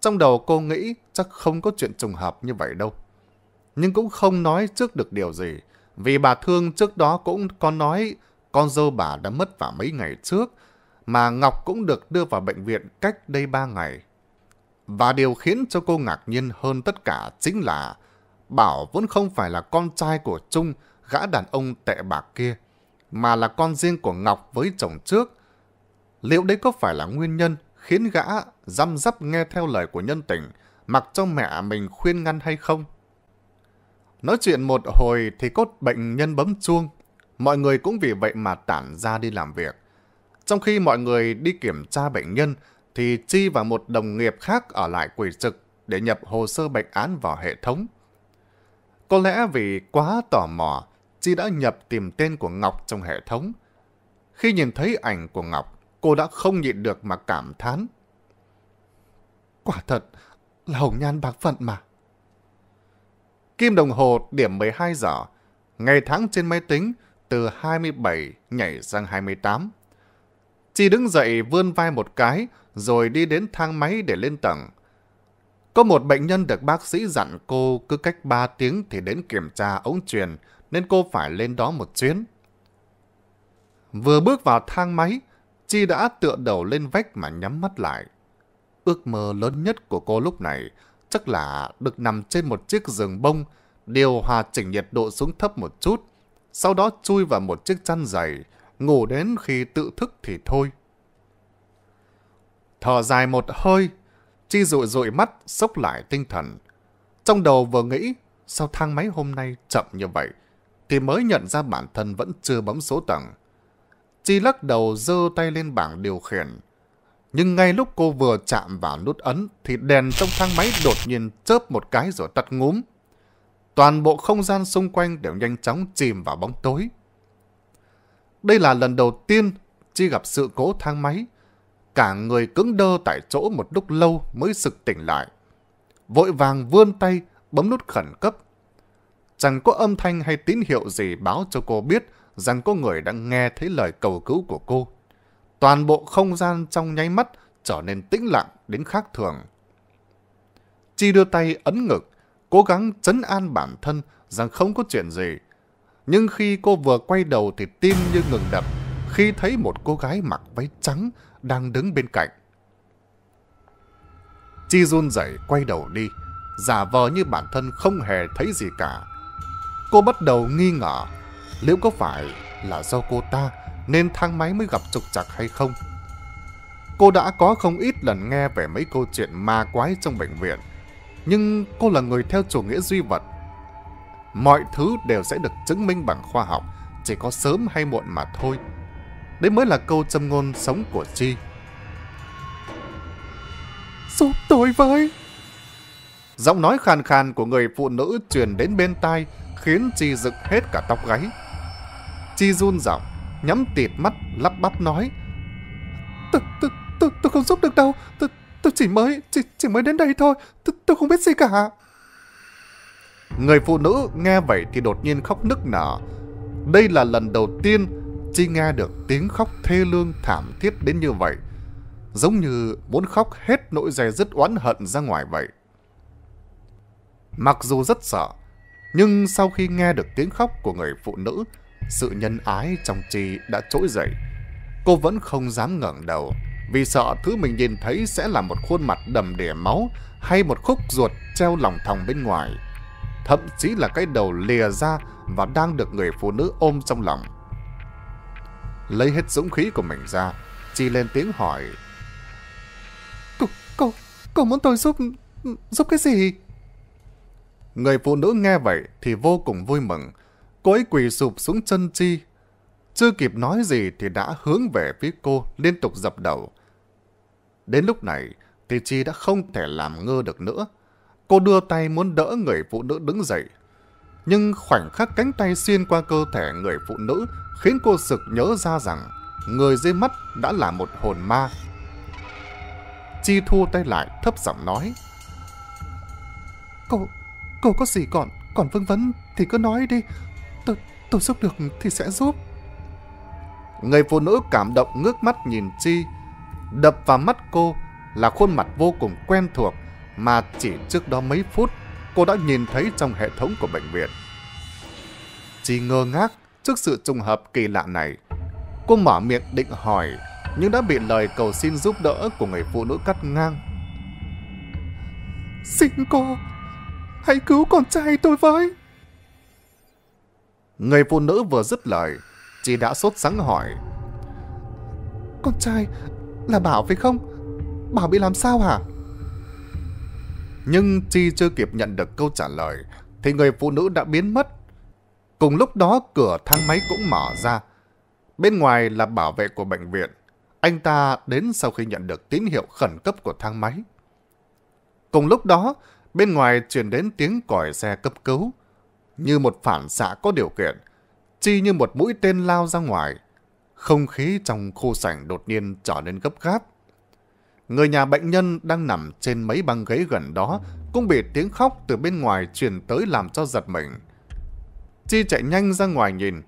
Trong đầu cô nghĩ chắc không có chuyện trùng hợp như vậy đâu. Nhưng cũng không nói trước được điều gì, vì bà Thương trước đó cũng có nói con dâu bà đã mất vào mấy ngày trước, mà Ngọc cũng được đưa vào bệnh viện cách đây ba ngày. Và điều khiến cho cô ngạc nhiên hơn tất cả chính là Bảo vẫn không phải là con trai của Trung, gã đàn ông tệ bạc kia, mà là con riêng của Ngọc với chồng trước. Liệu đấy có phải là nguyên nhân khiến gã răm rắp nghe theo lời của nhân tình, mặc cho mẹ mình khuyên ngăn hay không? Nói chuyện một hồi thì cốt bệnh nhân bấm chuông, mọi người cũng vì vậy mà tản ra đi làm việc. Trong khi mọi người đi kiểm tra bệnh nhân, thì Chi và một đồng nghiệp khác ở lại quỷ trực để nhập hồ sơ bệnh án vào hệ thống. Có lẽ vì quá tò mò, chi đã nhập tìm tên của Ngọc trong hệ thống. Khi nhìn thấy ảnh của Ngọc, cô đã không nhịn được mà cảm thán. Quả thật là hồng nhan bạc phận mà. Kim đồng hồ điểm 12 giờ, ngày tháng trên máy tính từ 27 nhảy sang 28. Chi đứng dậy vươn vai một cái rồi đi đến thang máy để lên tầng. Có một bệnh nhân được bác sĩ dặn cô cứ cách 3 tiếng thì đến kiểm tra ống truyền nên cô phải lên đó một chuyến. Vừa bước vào thang máy, Chi đã tựa đầu lên vách mà nhắm mắt lại. Ước mơ lớn nhất của cô lúc này chắc là được nằm trên một chiếc giường bông, điều hòa chỉnh nhiệt độ xuống thấp một chút, sau đó chui vào một chiếc chăn dày, ngủ đến khi tự thức thì thôi. Thở dài một hơi, Chi rụi rụi mắt, sốc lại tinh thần. Trong đầu vừa nghĩ, sao thang máy hôm nay chậm như vậy? thì mới nhận ra bản thân vẫn chưa bấm số tầng. Chi lắc đầu dơ tay lên bảng điều khiển. Nhưng ngay lúc cô vừa chạm vào nút ấn thì đèn trong thang máy đột nhiên chớp một cái rồi tắt ngúm. Toàn bộ không gian xung quanh đều nhanh chóng chìm vào bóng tối. Đây là lần đầu tiên Chi gặp sự cố thang máy. Cả người cứng đơ tại chỗ một lúc lâu mới sực tỉnh lại. Vội vàng vươn tay bấm nút khẩn cấp Chẳng có âm thanh hay tín hiệu gì báo cho cô biết rằng có người đã nghe thấy lời cầu cứu của cô. Toàn bộ không gian trong nháy mắt trở nên tĩnh lặng đến khác thường. Chi đưa tay ấn ngực, cố gắng chấn an bản thân rằng không có chuyện gì. Nhưng khi cô vừa quay đầu thì tim như ngừng đập khi thấy một cô gái mặc váy trắng đang đứng bên cạnh. Chi run rẩy quay đầu đi, giả vờ như bản thân không hề thấy gì cả, Cô bắt đầu nghi ngờ liệu có phải là do cô ta nên thang máy mới gặp trục trặc hay không. Cô đã có không ít lần nghe về mấy câu chuyện ma quái trong bệnh viện, nhưng cô là người theo chủ nghĩa duy vật. Mọi thứ đều sẽ được chứng minh bằng khoa học, chỉ có sớm hay muộn mà thôi. Đấy mới là câu châm ngôn sống của Chi. Giúp tôi với! Giọng nói khàn khàn của người phụ nữ truyền đến bên tai khiến Chi dựng hết cả tóc gáy. Chi run giọng, nhắm tịt mắt, lắp bắp nói. Tôi, tôi, tôi, tôi không giúp được đâu, tôi, tôi chỉ mới, chỉ, chỉ mới đến đây thôi, tôi, tôi không biết gì cả. Người phụ nữ nghe vậy thì đột nhiên khóc nức nở. Đây là lần đầu tiên Chi nghe được tiếng khóc thê lương thảm thiết đến như vậy. Giống như muốn khóc hết nỗi dày dứt oán hận ra ngoài vậy. Mặc dù rất sợ, nhưng sau khi nghe được tiếng khóc của người phụ nữ, sự nhân ái trong Chi đã trỗi dậy. Cô vẫn không dám ngẩng đầu vì sợ thứ mình nhìn thấy sẽ là một khuôn mặt đầm đìa máu hay một khúc ruột treo lòng thòng bên ngoài. Thậm chí là cái đầu lìa ra và đang được người phụ nữ ôm trong lòng. Lấy hết dũng khí của mình ra, Chi lên tiếng hỏi. Cô, cô, cô muốn tôi giúp, giúp cái gì? Người phụ nữ nghe vậy thì vô cùng vui mừng. Cô ấy quỳ sụp xuống chân chi. Chưa kịp nói gì thì đã hướng về phía cô liên tục dập đầu. Đến lúc này thì Chi đã không thể làm ngơ được nữa. Cô đưa tay muốn đỡ người phụ nữ đứng dậy. Nhưng khoảnh khắc cánh tay xuyên qua cơ thể người phụ nữ khiến cô sực nhớ ra rằng người dưới mắt đã là một hồn ma. Chi thu tay lại thấp giọng nói. Cô, Cô có gì còn, còn vương vấn thì cứ nói đi. Tôi, tôi giúp được thì sẽ giúp. Người phụ nữ cảm động ngước mắt nhìn Chi. Đập vào mắt cô là khuôn mặt vô cùng quen thuộc mà chỉ trước đó mấy phút cô đã nhìn thấy trong hệ thống của bệnh viện. Chi ngơ ngác trước sự trùng hợp kỳ lạ này. Cô mở miệng định hỏi nhưng đã bị lời cầu xin giúp đỡ của người phụ nữ cắt ngang. Xin cô, hãy cứu con trai tôi với. Người phụ nữ vừa dứt lời, chị đã sốt sắng hỏi. Con trai là Bảo phải không? Bảo bị làm sao hả? Nhưng chị chưa kịp nhận được câu trả lời thì người phụ nữ đã biến mất. Cùng lúc đó cửa thang máy cũng mở ra. Bên ngoài là bảo vệ của bệnh viện. Anh ta đến sau khi nhận được tín hiệu khẩn cấp của thang máy. Cùng lúc đó, Bên ngoài truyền đến tiếng còi xe cấp cứu. Như một phản xạ có điều kiện, chi như một mũi tên lao ra ngoài. Không khí trong khu sảnh đột nhiên trở nên gấp gáp. Người nhà bệnh nhân đang nằm trên mấy băng ghế gần đó cũng bị tiếng khóc từ bên ngoài truyền tới làm cho giật mình. Chi chạy nhanh ra ngoài nhìn.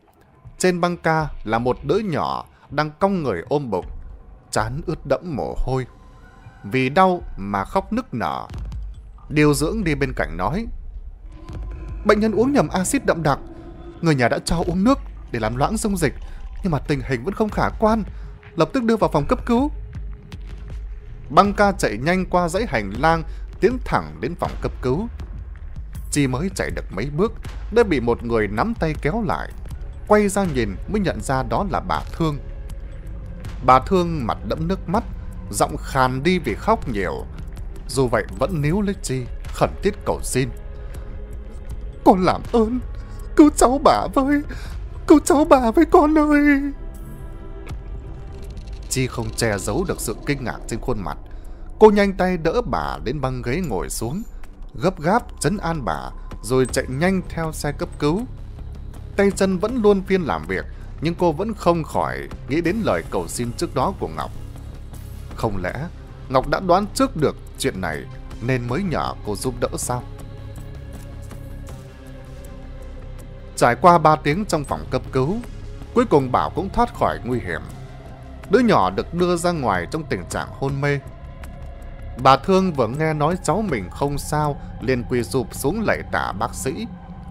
Trên băng ca là một đứa nhỏ đang cong người ôm bụng, chán ướt đẫm mồ hôi. Vì đau mà khóc nức nở, Điều dưỡng đi bên cạnh nói Bệnh nhân uống nhầm axit đậm đặc Người nhà đã cho uống nước để làm loãng dung dịch Nhưng mà tình hình vẫn không khả quan Lập tức đưa vào phòng cấp cứu Băng ca chạy nhanh qua dãy hành lang Tiến thẳng đến phòng cấp cứu Chi mới chạy được mấy bước Đã bị một người nắm tay kéo lại Quay ra nhìn mới nhận ra đó là bà Thương Bà Thương mặt đẫm nước mắt Giọng khàn đi vì khóc nhiều dù vậy vẫn níu lấy Chi, khẩn thiết cầu xin. Con làm ơn, cứu cháu bà với, cứu cháu bà với con ơi. Chi không che giấu được sự kinh ngạc trên khuôn mặt. Cô nhanh tay đỡ bà đến băng ghế ngồi xuống, gấp gáp chấn an bà rồi chạy nhanh theo xe cấp cứu. Tay chân vẫn luôn phiên làm việc, nhưng cô vẫn không khỏi nghĩ đến lời cầu xin trước đó của Ngọc. Không lẽ Ngọc đã đoán trước được chuyện này nên mới nhờ cô giúp đỡ sao? Trải qua 3 tiếng trong phòng cấp cứu, cuối cùng Bảo cũng thoát khỏi nguy hiểm. Đứa nhỏ được đưa ra ngoài trong tình trạng hôn mê. Bà Thương vừa nghe nói cháu mình không sao, liền quỳ sụp xuống lạy tạ bác sĩ,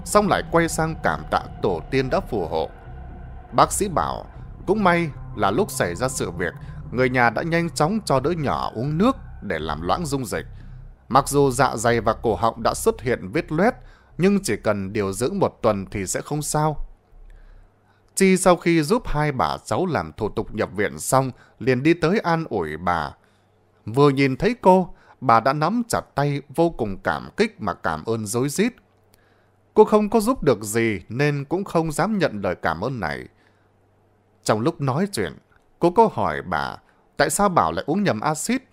xong lại quay sang cảm tạ tổ tiên đã phù hộ. Bác sĩ bảo, cũng may là lúc xảy ra sự việc, người nhà đã nhanh chóng cho đứa nhỏ uống nước để làm loãng dung dịch. Mặc dù dạ dày và cổ họng đã xuất hiện vết loét, nhưng chỉ cần điều dưỡng một tuần thì sẽ không sao. Chi sau khi giúp hai bà cháu làm thủ tục nhập viện xong, liền đi tới an ủi bà. Vừa nhìn thấy cô, bà đã nắm chặt tay vô cùng cảm kích mà cảm ơn dối rít. Cô không có giúp được gì nên cũng không dám nhận lời cảm ơn này. Trong lúc nói chuyện, Cô có hỏi bà, tại sao Bảo lại uống nhầm axit?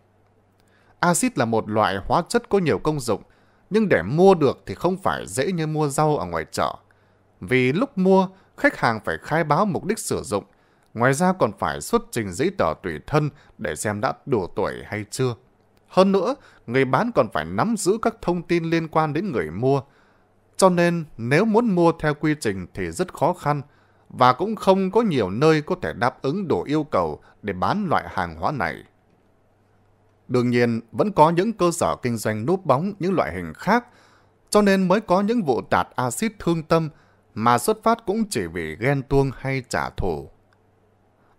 Axit là một loại hóa chất có nhiều công dụng, nhưng để mua được thì không phải dễ như mua rau ở ngoài chợ. Vì lúc mua, khách hàng phải khai báo mục đích sử dụng, ngoài ra còn phải xuất trình giấy tờ tùy thân để xem đã đủ tuổi hay chưa. Hơn nữa, người bán còn phải nắm giữ các thông tin liên quan đến người mua. Cho nên, nếu muốn mua theo quy trình thì rất khó khăn, và cũng không có nhiều nơi có thể đáp ứng đủ yêu cầu để bán loại hàng hóa này. Đương nhiên, vẫn có những cơ sở kinh doanh núp bóng những loại hình khác, cho nên mới có những vụ tạt axit thương tâm mà xuất phát cũng chỉ vì ghen tuông hay trả thù.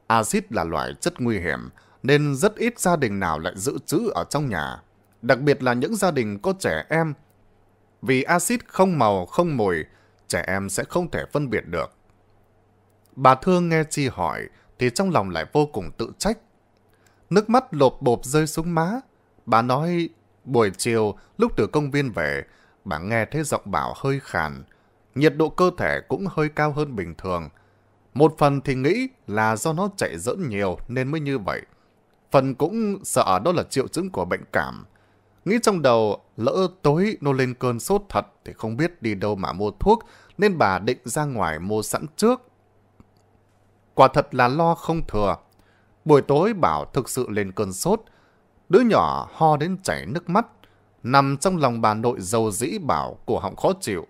Axit là loại chất nguy hiểm, nên rất ít gia đình nào lại giữ trữ ở trong nhà, đặc biệt là những gia đình có trẻ em. Vì axit không màu, không mùi, trẻ em sẽ không thể phân biệt được. Bà Thương nghe Chi hỏi, thì trong lòng lại vô cùng tự trách. Nước mắt lột bộp rơi xuống má. Bà nói, buổi chiều, lúc từ công viên về, bà nghe thấy giọng bảo hơi khàn. Nhiệt độ cơ thể cũng hơi cao hơn bình thường. Một phần thì nghĩ là do nó chạy dẫn nhiều nên mới như vậy. Phần cũng sợ đó là triệu chứng của bệnh cảm. Nghĩ trong đầu, lỡ tối nô lên cơn sốt thật thì không biết đi đâu mà mua thuốc, nên bà định ra ngoài mua sẵn trước quả thật là lo không thừa. Buổi tối Bảo thực sự lên cơn sốt, đứa nhỏ ho đến chảy nước mắt, nằm trong lòng bà nội dầu dĩ Bảo của họng khó chịu.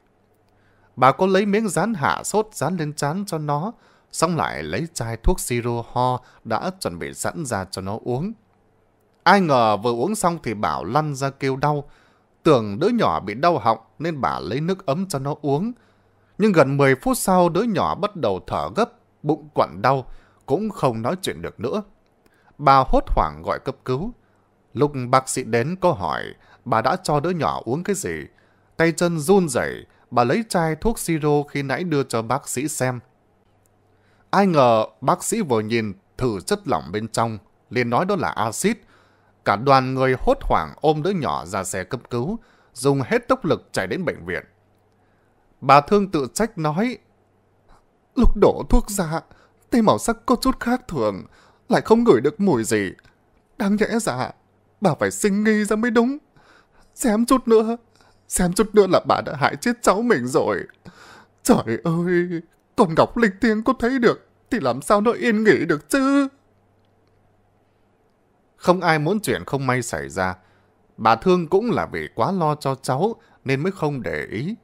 Bà có lấy miếng dán hạ sốt dán lên trán cho nó, xong lại lấy chai thuốc siro ho đã chuẩn bị sẵn ra cho nó uống. Ai ngờ vừa uống xong thì Bảo lăn ra kêu đau. Tưởng đứa nhỏ bị đau họng nên bà lấy nước ấm cho nó uống. Nhưng gần 10 phút sau đứa nhỏ bắt đầu thở gấp, bụng quặn đau, cũng không nói chuyện được nữa. Bà hốt hoảng gọi cấp cứu. Lúc bác sĩ đến có hỏi bà đã cho đứa nhỏ uống cái gì. Tay chân run rẩy, bà lấy chai thuốc siro khi nãy đưa cho bác sĩ xem. Ai ngờ bác sĩ vừa nhìn thử chất lỏng bên trong, liền nói đó là axit. Cả đoàn người hốt hoảng ôm đứa nhỏ ra xe cấp cứu, dùng hết tốc lực chạy đến bệnh viện. Bà thương tự trách nói Lúc đổ thuốc ra, tay màu sắc có chút khác thường, lại không ngửi được mùi gì. Đáng nhẽ ra, bà phải sinh nghi ra mới đúng. Xem chút nữa, xem chút nữa là bà đã hại chết cháu mình rồi. Trời ơi, con Ngọc Linh Tiên có thấy được thì làm sao nó yên nghỉ được chứ? Không ai muốn chuyện không may xảy ra. Bà Thương cũng là vì quá lo cho cháu nên mới không để ý.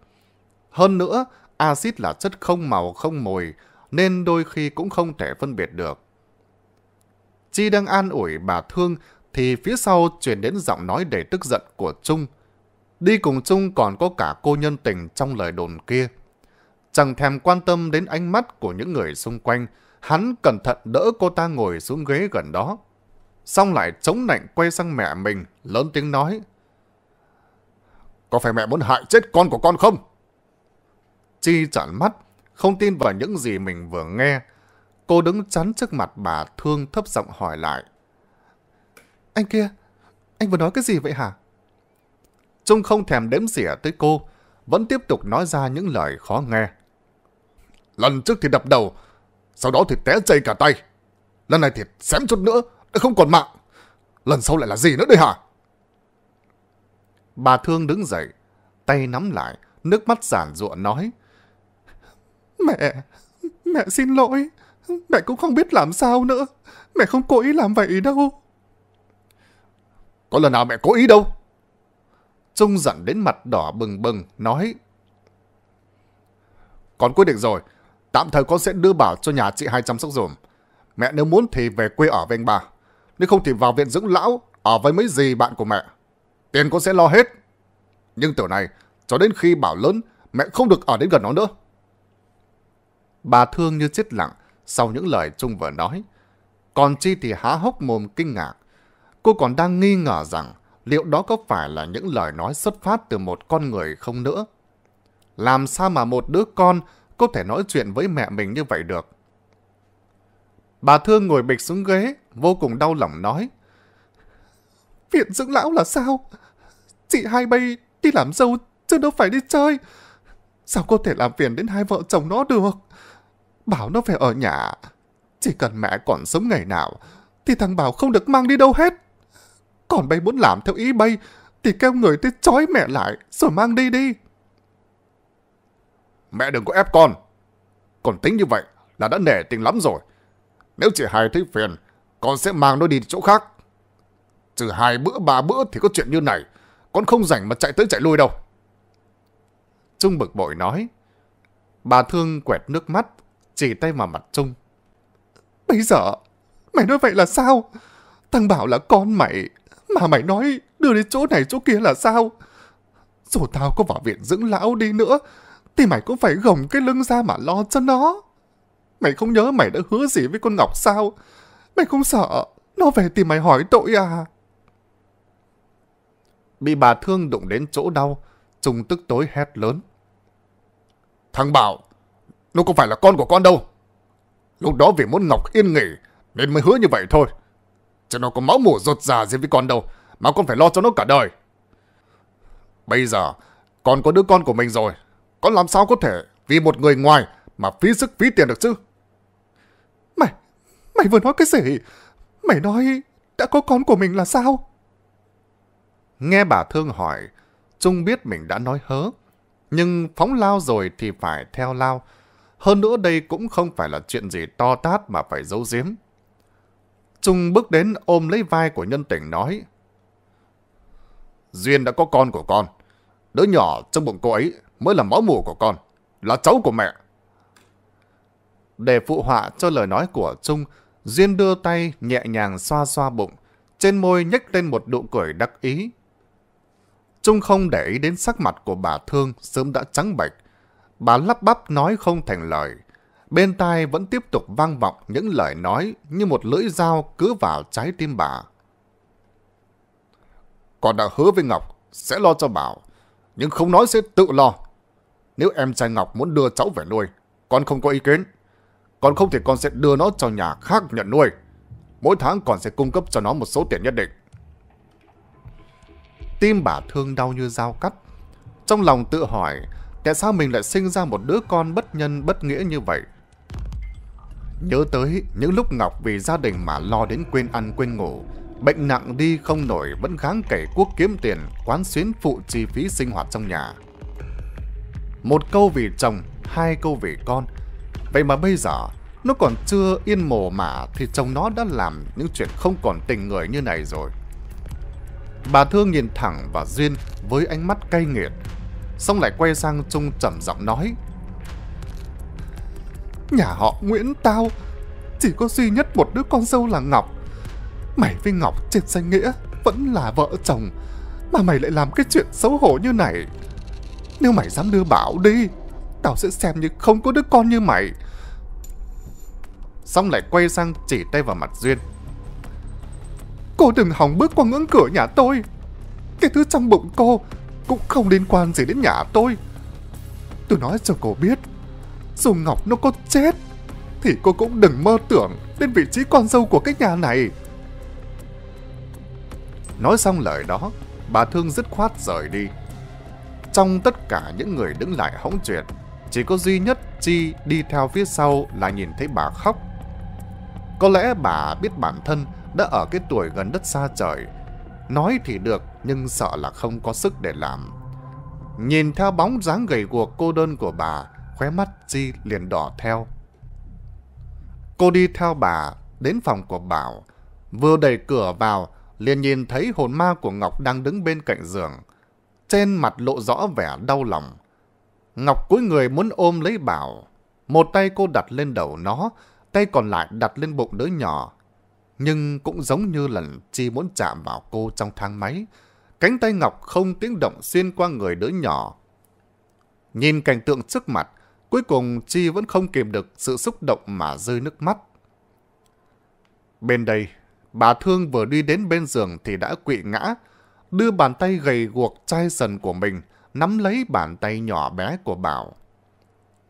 Hơn nữa, axit là chất không màu không mùi, nên đôi khi cũng không thể phân biệt được. Chi đang an ủi bà Thương thì phía sau truyền đến giọng nói đầy tức giận của Trung. Đi cùng Trung còn có cả cô nhân tình trong lời đồn kia. Chẳng thèm quan tâm đến ánh mắt của những người xung quanh, hắn cẩn thận đỡ cô ta ngồi xuống ghế gần đó. Xong lại chống nạnh quay sang mẹ mình, lớn tiếng nói. Có phải mẹ muốn hại chết con của con không? Chi trợn mắt, không tin vào những gì mình vừa nghe. Cô đứng chắn trước mặt bà Thương thấp giọng hỏi lại. Anh kia, anh vừa nói cái gì vậy hả? Trung không thèm đếm xỉa tới cô, vẫn tiếp tục nói ra những lời khó nghe. Lần trước thì đập đầu, sau đó thì té chây cả tay. Lần này thì xém chút nữa, đã không còn mạng. Lần sau lại là gì nữa đây hả? Bà Thương đứng dậy, tay nắm lại, nước mắt giản ruộng nói. Mẹ, mẹ xin lỗi. Mẹ cũng không biết làm sao nữa. Mẹ không cố ý làm vậy đâu. Có lần nào mẹ cố ý đâu. Trung dặn đến mặt đỏ bừng bừng, nói. Con quyết định rồi. Tạm thời con sẽ đưa bảo cho nhà chị hai chăm sóc dùm. Mẹ nếu muốn thì về quê ở với anh bà. Nếu không thì vào viện dưỡng lão, ở với mấy gì bạn của mẹ. Tiền con sẽ lo hết. Nhưng từ này, cho đến khi bảo lớn, mẹ không được ở đến gần nó nữa. Bà thương như chết lặng sau những lời Trung vừa nói. Còn Chi thì há hốc mồm kinh ngạc. Cô còn đang nghi ngờ rằng liệu đó có phải là những lời nói xuất phát từ một con người không nữa. Làm sao mà một đứa con có thể nói chuyện với mẹ mình như vậy được? Bà Thương ngồi bịch xuống ghế, vô cùng đau lòng nói. Viện dưỡng lão là sao? Chị hai bay đi làm dâu chứ đâu phải đi chơi. Sao có thể làm phiền đến hai vợ chồng nó được? Bảo nó phải ở nhà. Chỉ cần mẹ còn sống ngày nào, thì thằng Bảo không được mang đi đâu hết. Còn bay muốn làm theo ý bay, thì kêu người tới chói mẹ lại, rồi mang đi đi. Mẹ đừng có ép con. Còn tính như vậy là đã nể tình lắm rồi. Nếu chị hai thấy phiền, con sẽ mang nó đi chỗ khác. Trừ hai bữa ba bữa thì có chuyện như này, con không rảnh mà chạy tới chạy lui đâu. Trung bực bội nói. Bà Thương quẹt nước mắt chỉ tay vào mặt Trung. Bây giờ, mày nói vậy là sao? Thằng bảo là con mày, mà mày nói đưa đến chỗ này chỗ kia là sao? Dù tao có vào viện dưỡng lão đi nữa, thì mày cũng phải gồng cái lưng ra mà lo cho nó. Mày không nhớ mày đã hứa gì với con Ngọc sao? Mày không sợ, nó về tìm mày hỏi tội à? Bị bà thương đụng đến chỗ đau, Trung tức tối hét lớn. Thằng Bảo, nó không phải là con của con đâu. Lúc đó vì muốn Ngọc yên nghỉ nên mới hứa như vậy thôi. Chứ nó có máu mủ rột già gì với con đâu mà con phải lo cho nó cả đời. Bây giờ con có đứa con của mình rồi. Con làm sao có thể vì một người ngoài mà phí sức phí tiền được chứ? Mày, mày vừa nói cái gì? Mày nói đã có con của mình là sao? Nghe bà Thương hỏi, Trung biết mình đã nói hớ. Nhưng phóng lao rồi thì phải theo lao. Hơn nữa đây cũng không phải là chuyện gì to tát mà phải giấu giếm. Trung bước đến ôm lấy vai của nhân tình nói. Duyên đã có con của con. Đứa nhỏ trong bụng cô ấy mới là máu mù của con. Là cháu của mẹ. Để phụ họa cho lời nói của Trung, Duyên đưa tay nhẹ nhàng xoa xoa bụng. Trên môi nhếch lên một nụ cười đắc ý. Trung không để ý đến sắc mặt của bà Thương sớm đã trắng bạch Bà lắp bắp nói không thành lời. Bên tai vẫn tiếp tục vang vọng những lời nói như một lưỡi dao cứ vào trái tim bà. Con đã hứa với Ngọc sẽ lo cho Bảo, nhưng không nói sẽ tự lo. Nếu em trai Ngọc muốn đưa cháu về nuôi, con không có ý kiến. con không thể con sẽ đưa nó cho nhà khác nhận nuôi. Mỗi tháng còn sẽ cung cấp cho nó một số tiền nhất định. Tim bà thương đau như dao cắt. Trong lòng tự hỏi, Tại sao mình lại sinh ra một đứa con bất nhân bất nghĩa như vậy? Nhớ tới những lúc Ngọc vì gia đình mà lo đến quên ăn quên ngủ, bệnh nặng đi không nổi vẫn gắng kể quốc kiếm tiền, quán xuyến phụ chi phí sinh hoạt trong nhà. Một câu vì chồng, hai câu vì con. Vậy mà bây giờ, nó còn chưa yên mồ mà thì chồng nó đã làm những chuyện không còn tình người như này rồi. Bà Thương nhìn thẳng vào Duyên với ánh mắt cay nghiệt, Xong lại quay sang Trung trầm giọng nói Nhà họ Nguyễn tao Chỉ có duy nhất một đứa con dâu là Ngọc Mày với Ngọc trên danh nghĩa Vẫn là vợ chồng Mà mày lại làm cái chuyện xấu hổ như này Nếu mày dám đưa Bảo đi Tao sẽ xem như không có đứa con như mày Xong lại quay sang chỉ tay vào mặt Duyên Cô đừng hòng bước qua ngưỡng cửa nhà tôi Cái thứ trong bụng cô cũng không liên quan gì đến nhà tôi. Tôi nói cho cô biết, dù Ngọc nó có chết, thì cô cũng đừng mơ tưởng đến vị trí con dâu của cái nhà này. Nói xong lời đó, bà Thương dứt khoát rời đi. Trong tất cả những người đứng lại hóng chuyện, chỉ có duy nhất Chi đi theo phía sau là nhìn thấy bà khóc. Có lẽ bà biết bản thân đã ở cái tuổi gần đất xa trời, Nói thì được, nhưng sợ là không có sức để làm. Nhìn theo bóng dáng gầy guộc cô đơn của bà, khóe mắt Di liền đỏ theo. Cô đi theo bà, đến phòng của Bảo. Vừa đẩy cửa vào, liền nhìn thấy hồn ma của Ngọc đang đứng bên cạnh giường. Trên mặt lộ rõ vẻ đau lòng. Ngọc cúi người muốn ôm lấy Bảo. Một tay cô đặt lên đầu nó, tay còn lại đặt lên bụng đứa nhỏ nhưng cũng giống như lần Chi muốn chạm vào cô trong thang máy. Cánh tay Ngọc không tiếng động xuyên qua người đứa nhỏ. Nhìn cảnh tượng trước mặt, cuối cùng Chi vẫn không kìm được sự xúc động mà rơi nước mắt. Bên đây, bà Thương vừa đi đến bên giường thì đã quỵ ngã, đưa bàn tay gầy guộc chai sần của mình, nắm lấy bàn tay nhỏ bé của Bảo.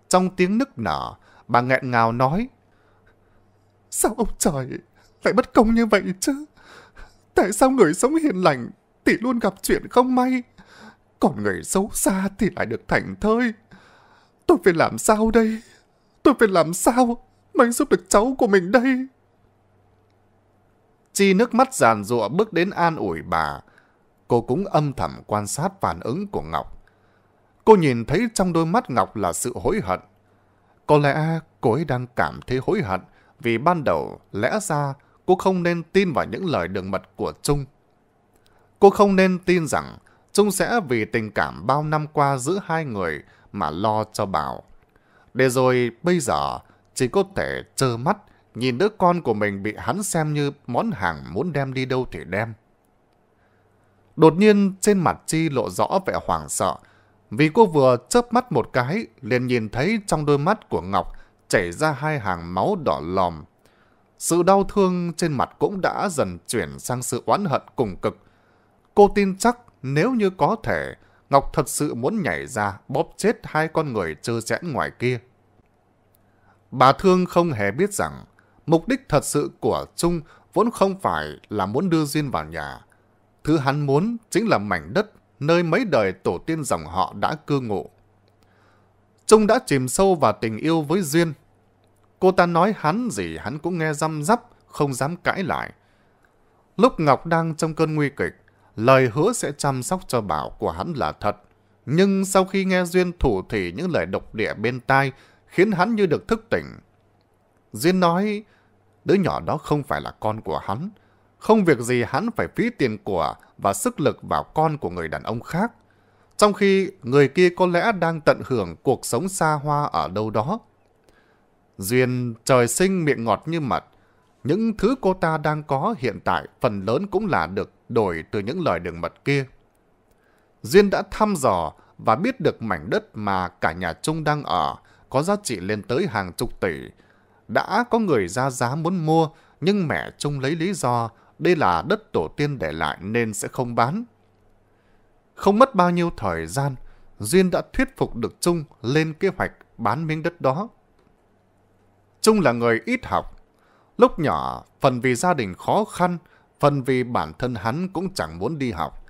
Trong tiếng nức nở, bà nghẹn ngào nói, Sao ông trời phải bất công như vậy chứ? Tại sao người sống hiền lành thì luôn gặp chuyện không may, còn người xấu xa thì lại được thành thơi? Tôi phải làm sao đây? Tôi phải làm sao mới giúp được cháu của mình đây? Chi nước mắt giàn rụa bước đến an ủi bà. Cô cũng âm thầm quan sát phản ứng của Ngọc. Cô nhìn thấy trong đôi mắt Ngọc là sự hối hận. Có lẽ cô ấy đang cảm thấy hối hận vì ban đầu lẽ ra cô không nên tin vào những lời đường mật của Trung. Cô không nên tin rằng Trung sẽ vì tình cảm bao năm qua giữa hai người mà lo cho Bảo. Để rồi bây giờ chỉ có thể trơ mắt nhìn đứa con của mình bị hắn xem như món hàng muốn đem đi đâu thì đem. Đột nhiên trên mặt Chi lộ rõ vẻ hoảng sợ vì cô vừa chớp mắt một cái liền nhìn thấy trong đôi mắt của Ngọc chảy ra hai hàng máu đỏ lòm sự đau thương trên mặt cũng đã dần chuyển sang sự oán hận cùng cực. Cô tin chắc nếu như có thể, Ngọc thật sự muốn nhảy ra bóp chết hai con người trơ rẽn ngoài kia. Bà Thương không hề biết rằng mục đích thật sự của Trung vốn không phải là muốn đưa Duyên vào nhà. Thứ hắn muốn chính là mảnh đất nơi mấy đời tổ tiên dòng họ đã cư ngụ. Trung đã chìm sâu vào tình yêu với Duyên Cô ta nói hắn gì hắn cũng nghe răm rắp, không dám cãi lại. Lúc Ngọc đang trong cơn nguy kịch, lời hứa sẽ chăm sóc cho Bảo của hắn là thật. Nhưng sau khi nghe Duyên thủ thỉ những lời độc địa bên tai, khiến hắn như được thức tỉnh. Duyên nói, đứa nhỏ đó không phải là con của hắn. Không việc gì hắn phải phí tiền của và sức lực vào con của người đàn ông khác. Trong khi người kia có lẽ đang tận hưởng cuộc sống xa hoa ở đâu đó. Duyên trời sinh miệng ngọt như mật. Những thứ cô ta đang có hiện tại phần lớn cũng là được đổi từ những lời đường mật kia. Duyên đã thăm dò và biết được mảnh đất mà cả nhà Trung đang ở có giá trị lên tới hàng chục tỷ. Đã có người ra giá muốn mua, nhưng mẹ Trung lấy lý do đây là đất tổ tiên để lại nên sẽ không bán. Không mất bao nhiêu thời gian, Duyên đã thuyết phục được Trung lên kế hoạch bán miếng đất đó. Trung là người ít học. Lúc nhỏ, phần vì gia đình khó khăn, phần vì bản thân hắn cũng chẳng muốn đi học.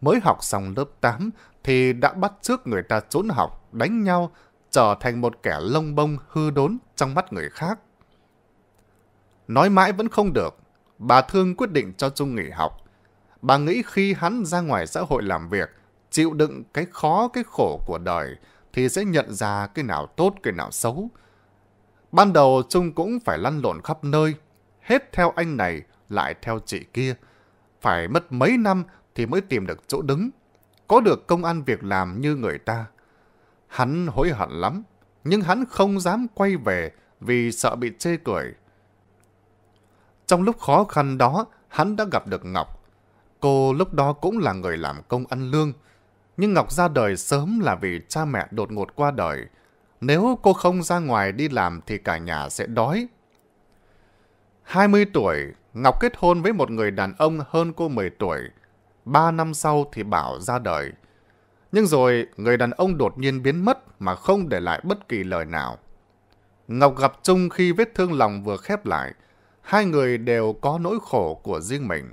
Mới học xong lớp 8 thì đã bắt trước người ta trốn học, đánh nhau, trở thành một kẻ lông bông hư đốn trong mắt người khác. Nói mãi vẫn không được, bà Thương quyết định cho Trung nghỉ học. Bà nghĩ khi hắn ra ngoài xã hội làm việc, chịu đựng cái khó cái khổ của đời thì sẽ nhận ra cái nào tốt cái nào xấu. Ban đầu Trung cũng phải lăn lộn khắp nơi, hết theo anh này lại theo chị kia. Phải mất mấy năm thì mới tìm được chỗ đứng, có được công ăn việc làm như người ta. Hắn hối hận lắm, nhưng hắn không dám quay về vì sợ bị chê cười. Trong lúc khó khăn đó, hắn đã gặp được Ngọc. Cô lúc đó cũng là người làm công ăn lương, nhưng Ngọc ra đời sớm là vì cha mẹ đột ngột qua đời, nếu cô không ra ngoài đi làm thì cả nhà sẽ đói. 20 tuổi, Ngọc kết hôn với một người đàn ông hơn cô 10 tuổi. 3 năm sau thì Bảo ra đời. Nhưng rồi người đàn ông đột nhiên biến mất mà không để lại bất kỳ lời nào. Ngọc gặp Chung khi vết thương lòng vừa khép lại. Hai người đều có nỗi khổ của riêng mình.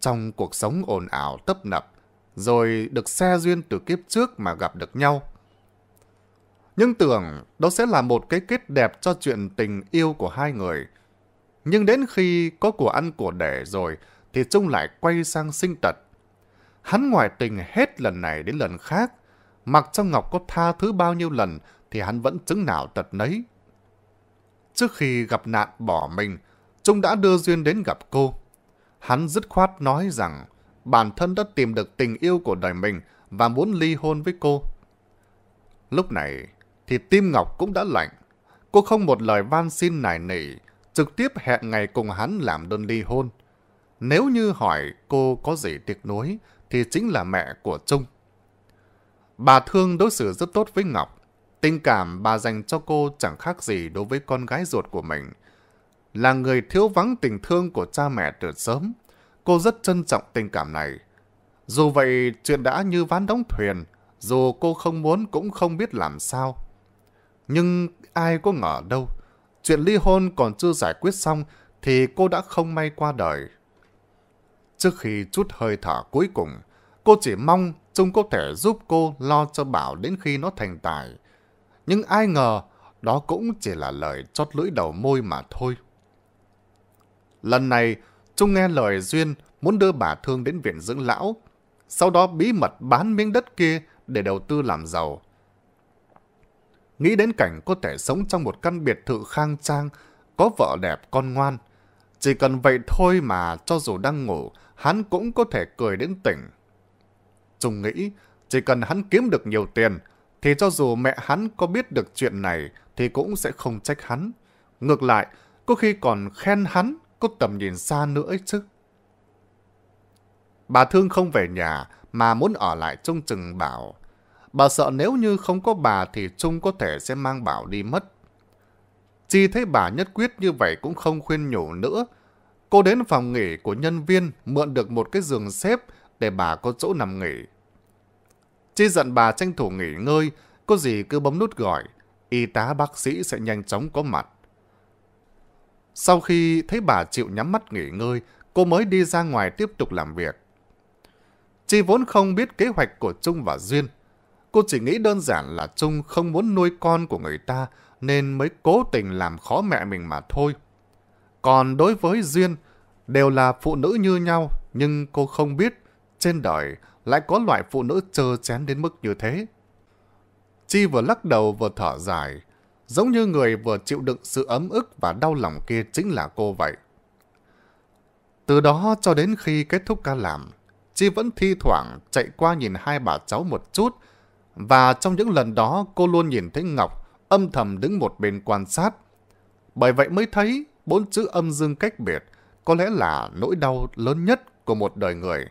Trong cuộc sống ồn ào tấp nập, rồi được xe duyên từ kiếp trước mà gặp được nhau nhưng tưởng đó sẽ là một cái kết đẹp cho chuyện tình yêu của hai người. Nhưng đến khi có của ăn của để rồi, thì Trung lại quay sang sinh tật. Hắn ngoại tình hết lần này đến lần khác, mặc cho Ngọc có tha thứ bao nhiêu lần thì hắn vẫn chứng nào tật nấy. Trước khi gặp nạn bỏ mình, Trung đã đưa Duyên đến gặp cô. Hắn dứt khoát nói rằng bản thân đã tìm được tình yêu của đời mình và muốn ly hôn với cô. Lúc này, thì tim Ngọc cũng đã lạnh. Cô không một lời van xin nài nỉ, trực tiếp hẹn ngày cùng hắn làm đơn ly hôn. Nếu như hỏi cô có gì tiếc nuối thì chính là mẹ của Trung. Bà Thương đối xử rất tốt với Ngọc. Tình cảm bà dành cho cô chẳng khác gì đối với con gái ruột của mình. Là người thiếu vắng tình thương của cha mẹ từ sớm, cô rất trân trọng tình cảm này. Dù vậy, chuyện đã như ván đóng thuyền, dù cô không muốn cũng không biết làm sao. Nhưng ai có ngờ đâu, chuyện ly hôn còn chưa giải quyết xong thì cô đã không may qua đời. Trước khi chút hơi thở cuối cùng, cô chỉ mong Trung có thể giúp cô lo cho Bảo đến khi nó thành tài. Nhưng ai ngờ, đó cũng chỉ là lời chót lưỡi đầu môi mà thôi. Lần này, Trung nghe lời Duyên muốn đưa bà Thương đến viện dưỡng lão, sau đó bí mật bán miếng đất kia để đầu tư làm giàu nghĩ đến cảnh có thể sống trong một căn biệt thự khang trang, có vợ đẹp con ngoan. Chỉ cần vậy thôi mà cho dù đang ngủ, hắn cũng có thể cười đến tỉnh. Trung nghĩ, chỉ cần hắn kiếm được nhiều tiền, thì cho dù mẹ hắn có biết được chuyện này thì cũng sẽ không trách hắn. Ngược lại, có khi còn khen hắn có tầm nhìn xa nữa ấy chứ. Bà Thương không về nhà mà muốn ở lại trông chừng bảo Bà sợ nếu như không có bà thì Trung có thể sẽ mang Bảo đi mất. Chi thấy bà nhất quyết như vậy cũng không khuyên nhủ nữa. Cô đến phòng nghỉ của nhân viên mượn được một cái giường xếp để bà có chỗ nằm nghỉ. Chi giận bà tranh thủ nghỉ ngơi, có gì cứ bấm nút gọi, y tá bác sĩ sẽ nhanh chóng có mặt. Sau khi thấy bà chịu nhắm mắt nghỉ ngơi, cô mới đi ra ngoài tiếp tục làm việc. Chi vốn không biết kế hoạch của Trung và Duyên, Cô chỉ nghĩ đơn giản là Trung không muốn nuôi con của người ta nên mới cố tình làm khó mẹ mình mà thôi. Còn đối với Duyên, đều là phụ nữ như nhau nhưng cô không biết trên đời lại có loại phụ nữ trơ chén đến mức như thế. Chi vừa lắc đầu vừa thở dài, giống như người vừa chịu đựng sự ấm ức và đau lòng kia chính là cô vậy. Từ đó cho đến khi kết thúc ca làm, Chi vẫn thi thoảng chạy qua nhìn hai bà cháu một chút và trong những lần đó cô luôn nhìn thấy Ngọc âm thầm đứng một bên quan sát. Bởi vậy mới thấy bốn chữ âm dương cách biệt có lẽ là nỗi đau lớn nhất của một đời người.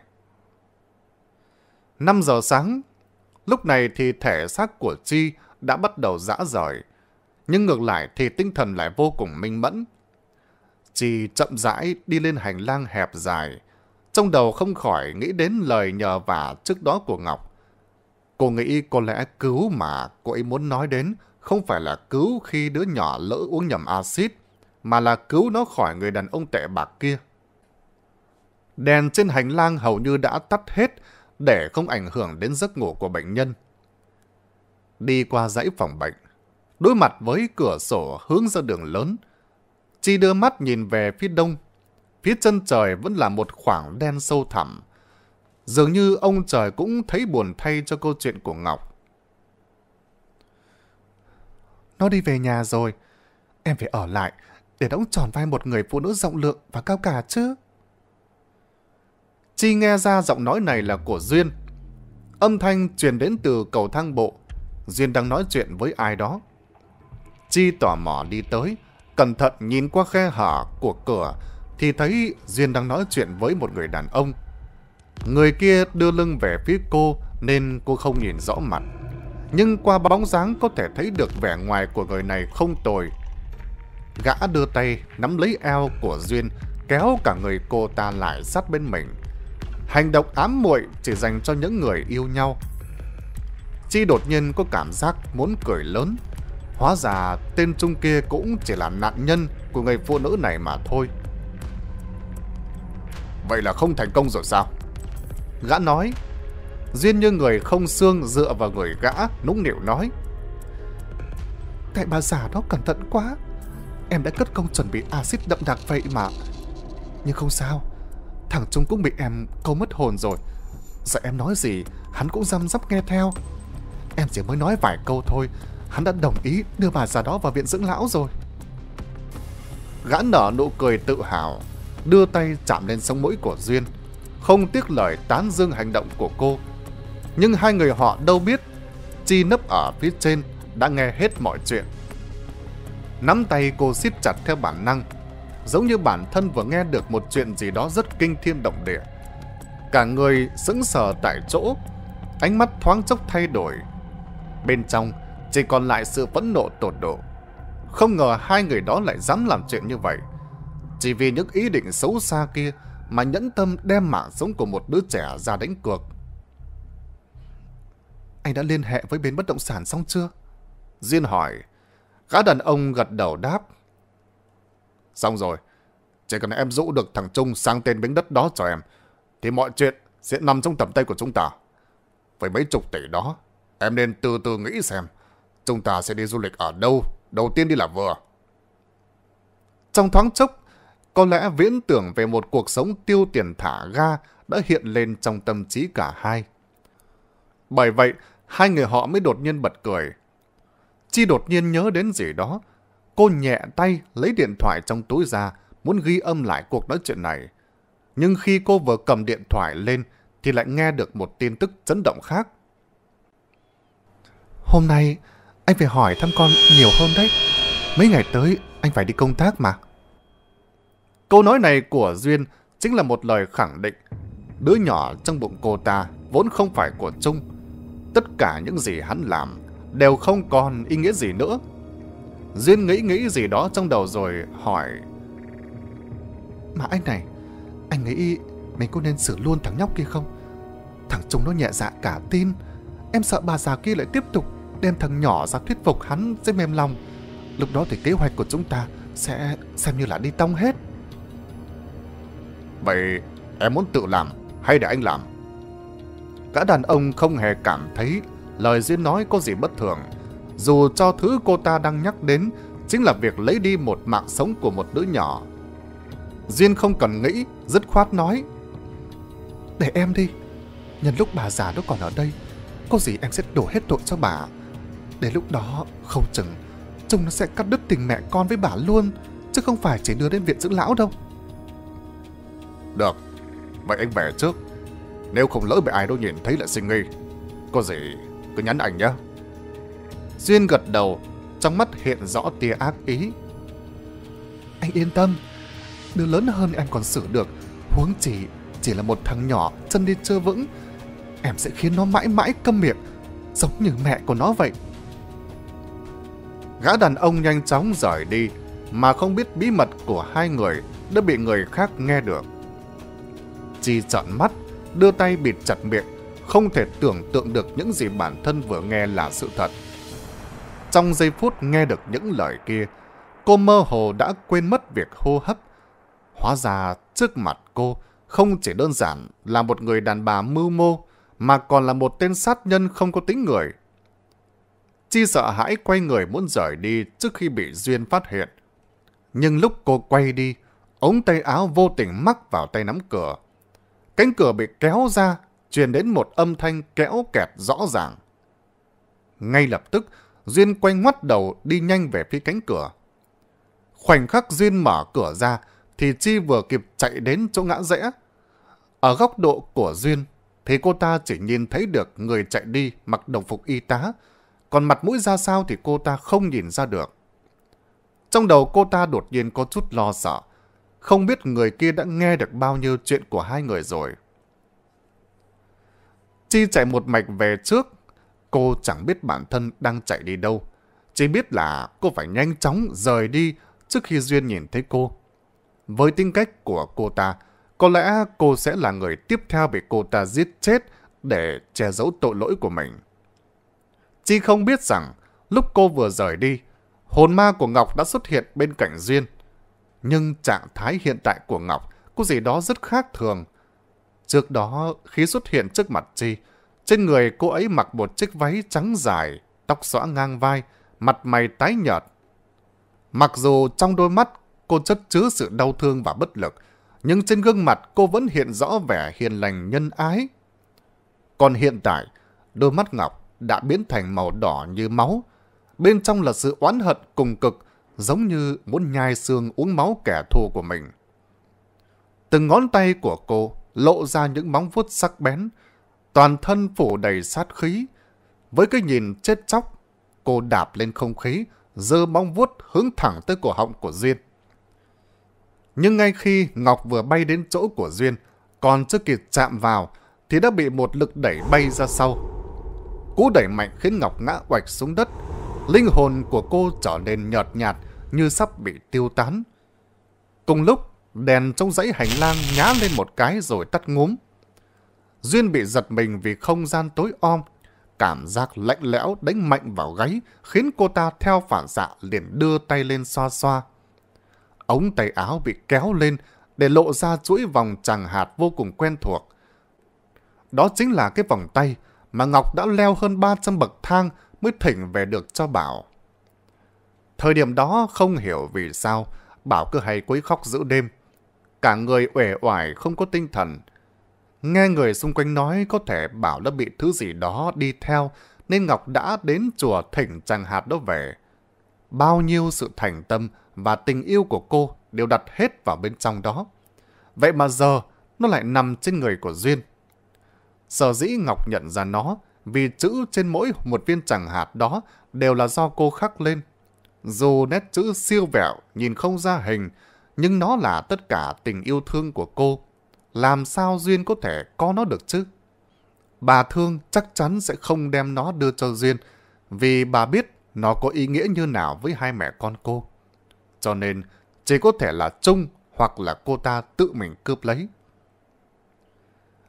5 giờ sáng, lúc này thì thể xác của Chi đã bắt đầu rã rời, nhưng ngược lại thì tinh thần lại vô cùng minh mẫn. Chi chậm rãi đi lên hành lang hẹp dài, trong đầu không khỏi nghĩ đến lời nhờ vả trước đó của Ngọc. Cô nghĩ có lẽ cứu mà cô ấy muốn nói đến không phải là cứu khi đứa nhỏ lỡ uống nhầm axit mà là cứu nó khỏi người đàn ông tệ bạc kia. Đèn trên hành lang hầu như đã tắt hết để không ảnh hưởng đến giấc ngủ của bệnh nhân. Đi qua dãy phòng bệnh, đối mặt với cửa sổ hướng ra đường lớn, Chi đưa mắt nhìn về phía đông. Phía chân trời vẫn là một khoảng đen sâu thẳm, Dường như ông trời cũng thấy buồn thay cho câu chuyện của Ngọc. Nó đi về nhà rồi. Em phải ở lại để đóng tròn vai một người phụ nữ rộng lượng và cao cả chứ. Chi nghe ra giọng nói này là của Duyên. Âm thanh truyền đến từ cầu thang bộ. Duyên đang nói chuyện với ai đó. Chi tỏ mò đi tới, cẩn thận nhìn qua khe hở của cửa thì thấy Duyên đang nói chuyện với một người đàn ông. Người kia đưa lưng về phía cô nên cô không nhìn rõ mặt. Nhưng qua bóng dáng có thể thấy được vẻ ngoài của người này không tồi. Gã đưa tay nắm lấy eo của Duyên kéo cả người cô ta lại sát bên mình. Hành động ám muội chỉ dành cho những người yêu nhau. Chi đột nhiên có cảm giác muốn cười lớn. Hóa ra tên Trung kia cũng chỉ là nạn nhân của người phụ nữ này mà thôi. Vậy là không thành công rồi sao? Gã nói Duyên như người không xương dựa vào người gã Nũng nịu nói Tại bà già đó cẩn thận quá Em đã cất công chuẩn bị axit đậm đặc vậy mà Nhưng không sao Thằng Trung cũng bị em câu mất hồn rồi Giờ em nói gì Hắn cũng răm rắp nghe theo Em chỉ mới nói vài câu thôi Hắn đã đồng ý đưa bà già đó vào viện dưỡng lão rồi Gã nở nụ cười tự hào Đưa tay chạm lên sống mũi của Duyên không tiếc lời tán dương hành động của cô. Nhưng hai người họ đâu biết, Chi nấp ở phía trên đã nghe hết mọi chuyện. Nắm tay cô siết chặt theo bản năng, giống như bản thân vừa nghe được một chuyện gì đó rất kinh thiên động địa. Cả người sững sờ tại chỗ, ánh mắt thoáng chốc thay đổi. Bên trong chỉ còn lại sự phẫn nộ tột độ. Không ngờ hai người đó lại dám làm chuyện như vậy. Chỉ vì những ý định xấu xa kia mà nhẫn tâm đem mạng sống của một đứa trẻ ra đánh cược. Anh đã liên hệ với bên bất động sản xong chưa? Duyên hỏi. Gã đàn ông gật đầu đáp. Xong rồi, chỉ cần em rũ được thằng Trung sang tên miếng đất đó cho em, thì mọi chuyện sẽ nằm trong tầm tay của chúng ta. Với mấy chục tỷ đó, em nên từ từ nghĩ xem chúng ta sẽ đi du lịch ở đâu, đầu tiên đi là vừa. Trong thoáng chốc, có lẽ viễn tưởng về một cuộc sống tiêu tiền thả ga đã hiện lên trong tâm trí cả hai. Bởi vậy, hai người họ mới đột nhiên bật cười. Chi đột nhiên nhớ đến gì đó. Cô nhẹ tay lấy điện thoại trong túi ra, muốn ghi âm lại cuộc nói chuyện này. Nhưng khi cô vừa cầm điện thoại lên, thì lại nghe được một tin tức chấn động khác. Hôm nay, anh phải hỏi thăm con nhiều hơn đấy. Mấy ngày tới, anh phải đi công tác mà. Câu nói này của Duyên chính là một lời khẳng định. Đứa nhỏ trong bụng cô ta vốn không phải của Trung. Tất cả những gì hắn làm đều không còn ý nghĩa gì nữa. Duyên nghĩ nghĩ gì đó trong đầu rồi hỏi. Mà anh này, anh nghĩ mình có nên xử luôn thằng nhóc kia không? Thằng Trung nó nhẹ dạ cả tin. Em sợ bà già kia lại tiếp tục đem thằng nhỏ ra thuyết phục hắn sẽ mềm lòng. Lúc đó thì kế hoạch của chúng ta sẽ xem như là đi tông hết. Vậy em muốn tự làm hay để anh làm? cả đàn ông không hề cảm thấy lời Duyên nói có gì bất thường. Dù cho thứ cô ta đang nhắc đến chính là việc lấy đi một mạng sống của một đứa nhỏ. diên không cần nghĩ, dứt khoát nói. Để em đi, nhân lúc bà già đó còn ở đây, có gì em sẽ đổ hết tội cho bà. để lúc đó, không chừng, trông nó sẽ cắt đứt tình mẹ con với bà luôn, chứ không phải chỉ đưa đến viện dưỡng lão đâu. Được, vậy anh về trước. Nếu không lỡ bị ai đâu nhìn thấy lại sinh nghi. Có gì cứ nhắn anh nhé. Duyên gật đầu, trong mắt hiện rõ tia ác ý. Anh yên tâm, đứa lớn hơn em còn xử được, huống chỉ chỉ là một thằng nhỏ chân đi chưa vững. Em sẽ khiến nó mãi mãi câm miệng, giống như mẹ của nó vậy. Gã đàn ông nhanh chóng rời đi, mà không biết bí mật của hai người đã bị người khác nghe được chi trợn mắt, đưa tay bịt chặt miệng, không thể tưởng tượng được những gì bản thân vừa nghe là sự thật. Trong giây phút nghe được những lời kia, cô mơ hồ đã quên mất việc hô hấp. Hóa ra trước mặt cô không chỉ đơn giản là một người đàn bà mưu mô, mà còn là một tên sát nhân không có tính người. Chi sợ hãi quay người muốn rời đi trước khi bị Duyên phát hiện. Nhưng lúc cô quay đi, ống tay áo vô tình mắc vào tay nắm cửa. Cánh cửa bị kéo ra, truyền đến một âm thanh kéo kẹt rõ ràng. Ngay lập tức, Duyên quay ngoắt đầu đi nhanh về phía cánh cửa. Khoảnh khắc Duyên mở cửa ra, thì Chi vừa kịp chạy đến chỗ ngã rẽ. Ở góc độ của Duyên, thì cô ta chỉ nhìn thấy được người chạy đi mặc đồng phục y tá, còn mặt mũi ra sao thì cô ta không nhìn ra được. Trong đầu cô ta đột nhiên có chút lo sợ, không biết người kia đã nghe được bao nhiêu chuyện của hai người rồi. Chi chạy một mạch về trước. Cô chẳng biết bản thân đang chạy đi đâu. Chỉ biết là cô phải nhanh chóng rời đi trước khi Duyên nhìn thấy cô. Với tính cách của cô ta, có lẽ cô sẽ là người tiếp theo bị cô ta giết chết để che giấu tội lỗi của mình. Chi không biết rằng lúc cô vừa rời đi, hồn ma của Ngọc đã xuất hiện bên cạnh Duyên nhưng trạng thái hiện tại của Ngọc có gì đó rất khác thường. Trước đó, khi xuất hiện trước mặt Chi, trên người cô ấy mặc một chiếc váy trắng dài, tóc xõa ngang vai, mặt mày tái nhợt. Mặc dù trong đôi mắt cô chất chứa sự đau thương và bất lực, nhưng trên gương mặt cô vẫn hiện rõ vẻ hiền lành nhân ái. Còn hiện tại, đôi mắt Ngọc đã biến thành màu đỏ như máu. Bên trong là sự oán hận cùng cực giống như muốn nhai xương uống máu kẻ thù của mình. Từng ngón tay của cô lộ ra những móng vuốt sắc bén, toàn thân phủ đầy sát khí. Với cái nhìn chết chóc, cô đạp lên không khí, giơ móng vuốt hướng thẳng tới cổ họng của Duyên. Nhưng ngay khi Ngọc vừa bay đến chỗ của Duyên, còn chưa kịp chạm vào, thì đã bị một lực đẩy bay ra sau. Cú đẩy mạnh khiến Ngọc ngã quạch xuống đất, linh hồn của cô trở nên nhợt nhạt, như sắp bị tiêu tán. Cùng lúc, đèn trong dãy hành lang nhá lên một cái rồi tắt ngúm. Duyên bị giật mình vì không gian tối om, cảm giác lạnh lẽo đánh mạnh vào gáy khiến cô ta theo phản xạ liền đưa tay lên xoa xoa. Ống tay áo bị kéo lên để lộ ra chuỗi vòng tràng hạt vô cùng quen thuộc. Đó chính là cái vòng tay mà Ngọc đã leo hơn 300 bậc thang mới thỉnh về được cho Bảo. Thời điểm đó không hiểu vì sao Bảo cứ hay quấy khóc giữa đêm. Cả người uể oải không có tinh thần. Nghe người xung quanh nói có thể Bảo đã bị thứ gì đó đi theo nên Ngọc đã đến chùa thỉnh chàng hạt đó về. Bao nhiêu sự thành tâm và tình yêu của cô đều đặt hết vào bên trong đó. Vậy mà giờ nó lại nằm trên người của Duyên. Sở dĩ Ngọc nhận ra nó vì chữ trên mỗi một viên chẳng hạt đó đều là do cô khắc lên dù nét chữ siêu vẹo, nhìn không ra hình, nhưng nó là tất cả tình yêu thương của cô. Làm sao Duyên có thể có nó được chứ? Bà Thương chắc chắn sẽ không đem nó đưa cho Duyên, vì bà biết nó có ý nghĩa như nào với hai mẹ con cô. Cho nên, chỉ có thể là Trung hoặc là cô ta tự mình cướp lấy.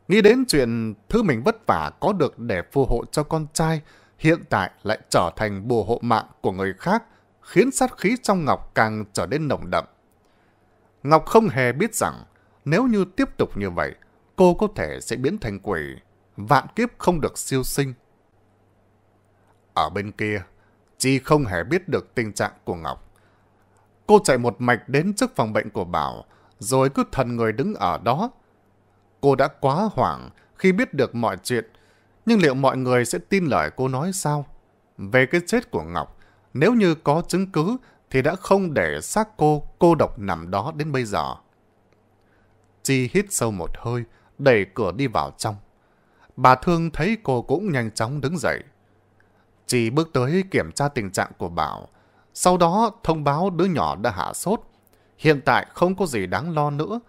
Nghĩ đến chuyện thứ mình vất vả có được để phù hộ cho con trai, hiện tại lại trở thành bùa hộ mạng của người khác khiến sát khí trong Ngọc càng trở nên nồng đậm. Ngọc không hề biết rằng, nếu như tiếp tục như vậy, cô có thể sẽ biến thành quỷ, vạn kiếp không được siêu sinh. Ở bên kia, Chi không hề biết được tình trạng của Ngọc. Cô chạy một mạch đến trước phòng bệnh của Bảo, rồi cứ thần người đứng ở đó. Cô đã quá hoảng khi biết được mọi chuyện, nhưng liệu mọi người sẽ tin lời cô nói sao? Về cái chết của Ngọc, nếu như có chứng cứ thì đã không để xác cô cô độc nằm đó đến bây giờ. Chi hít sâu một hơi, đẩy cửa đi vào trong. Bà Thương thấy cô cũng nhanh chóng đứng dậy. Chi bước tới kiểm tra tình trạng của Bảo, sau đó thông báo đứa nhỏ đã hạ sốt. Hiện tại không có gì đáng lo nữa,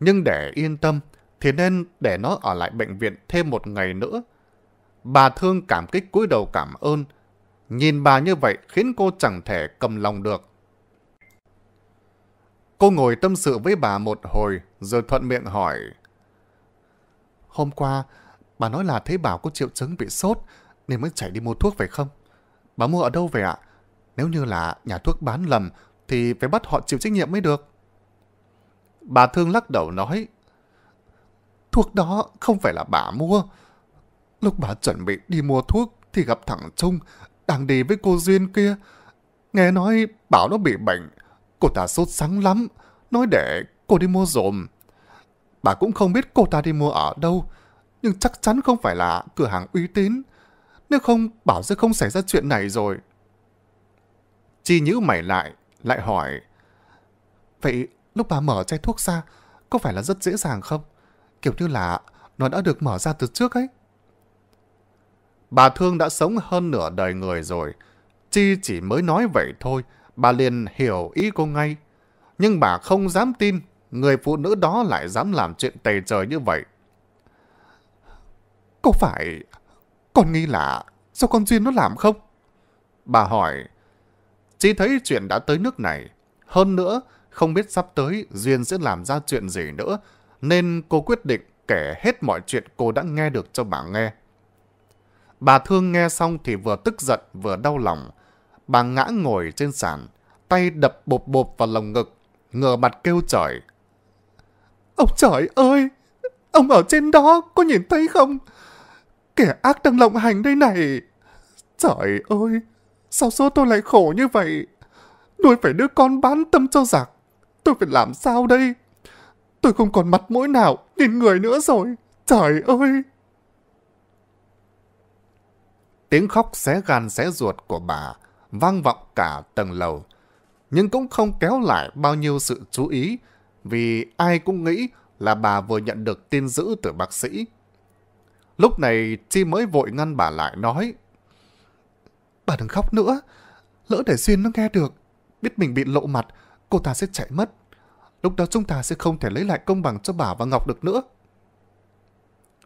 nhưng để yên tâm thì nên để nó ở lại bệnh viện thêm một ngày nữa. Bà Thương cảm kích cúi đầu cảm ơn, Nhìn bà như vậy khiến cô chẳng thể cầm lòng được. Cô ngồi tâm sự với bà một hồi rồi thuận miệng hỏi. Hôm qua, bà nói là thấy bảo có triệu chứng bị sốt nên mới chạy đi mua thuốc phải không? Bà mua ở đâu vậy ạ? Nếu như là nhà thuốc bán lầm thì phải bắt họ chịu trách nhiệm mới được. Bà Thương lắc đầu nói. Thuốc đó không phải là bà mua. Lúc bà chuẩn bị đi mua thuốc thì gặp thằng Trung đang đi với cô Duyên kia. Nghe nói bảo nó bị bệnh, cô ta sốt sắng lắm, nói để cô đi mua dồm. Bà cũng không biết cô ta đi mua ở đâu, nhưng chắc chắn không phải là cửa hàng uy tín. Nếu không, bảo sẽ không xảy ra chuyện này rồi. Chi nhữ mày lại, lại hỏi. Vậy lúc bà mở chai thuốc ra, có phải là rất dễ dàng không? Kiểu như là nó đã được mở ra từ trước ấy. Bà Thương đã sống hơn nửa đời người rồi. Chi chỉ mới nói vậy thôi, bà liền hiểu ý cô ngay. Nhưng bà không dám tin, người phụ nữ đó lại dám làm chuyện tày trời như vậy. Có phải con nghi là sao con Duyên nó làm không? Bà hỏi. Chi thấy chuyện đã tới nước này. Hơn nữa, không biết sắp tới Duyên sẽ làm ra chuyện gì nữa, nên cô quyết định kể hết mọi chuyện cô đã nghe được cho bà nghe. Bà Thương nghe xong thì vừa tức giận vừa đau lòng. Bà ngã ngồi trên sàn, tay đập bộp bộp vào lồng ngực, ngửa mặt kêu trời. Ông trời ơi! Ông ở trên đó, có nhìn thấy không? Kẻ ác đang lộng hành đây này! Trời ơi! Sao số tôi lại khổ như vậy? Nuôi phải đứa con bán tâm cho giặc. Tôi phải làm sao đây? Tôi không còn mặt mũi nào, nhìn người nữa rồi. Trời ơi! Tiếng khóc xé gan xé ruột của bà vang vọng cả tầng lầu. Nhưng cũng không kéo lại bao nhiêu sự chú ý vì ai cũng nghĩ là bà vừa nhận được tin dữ từ bác sĩ. Lúc này Chi mới vội ngăn bà lại nói Bà đừng khóc nữa, lỡ để Xuyên nó nghe được, biết mình bị lộ mặt, cô ta sẽ chạy mất. Lúc đó chúng ta sẽ không thể lấy lại công bằng cho bà và Ngọc được nữa.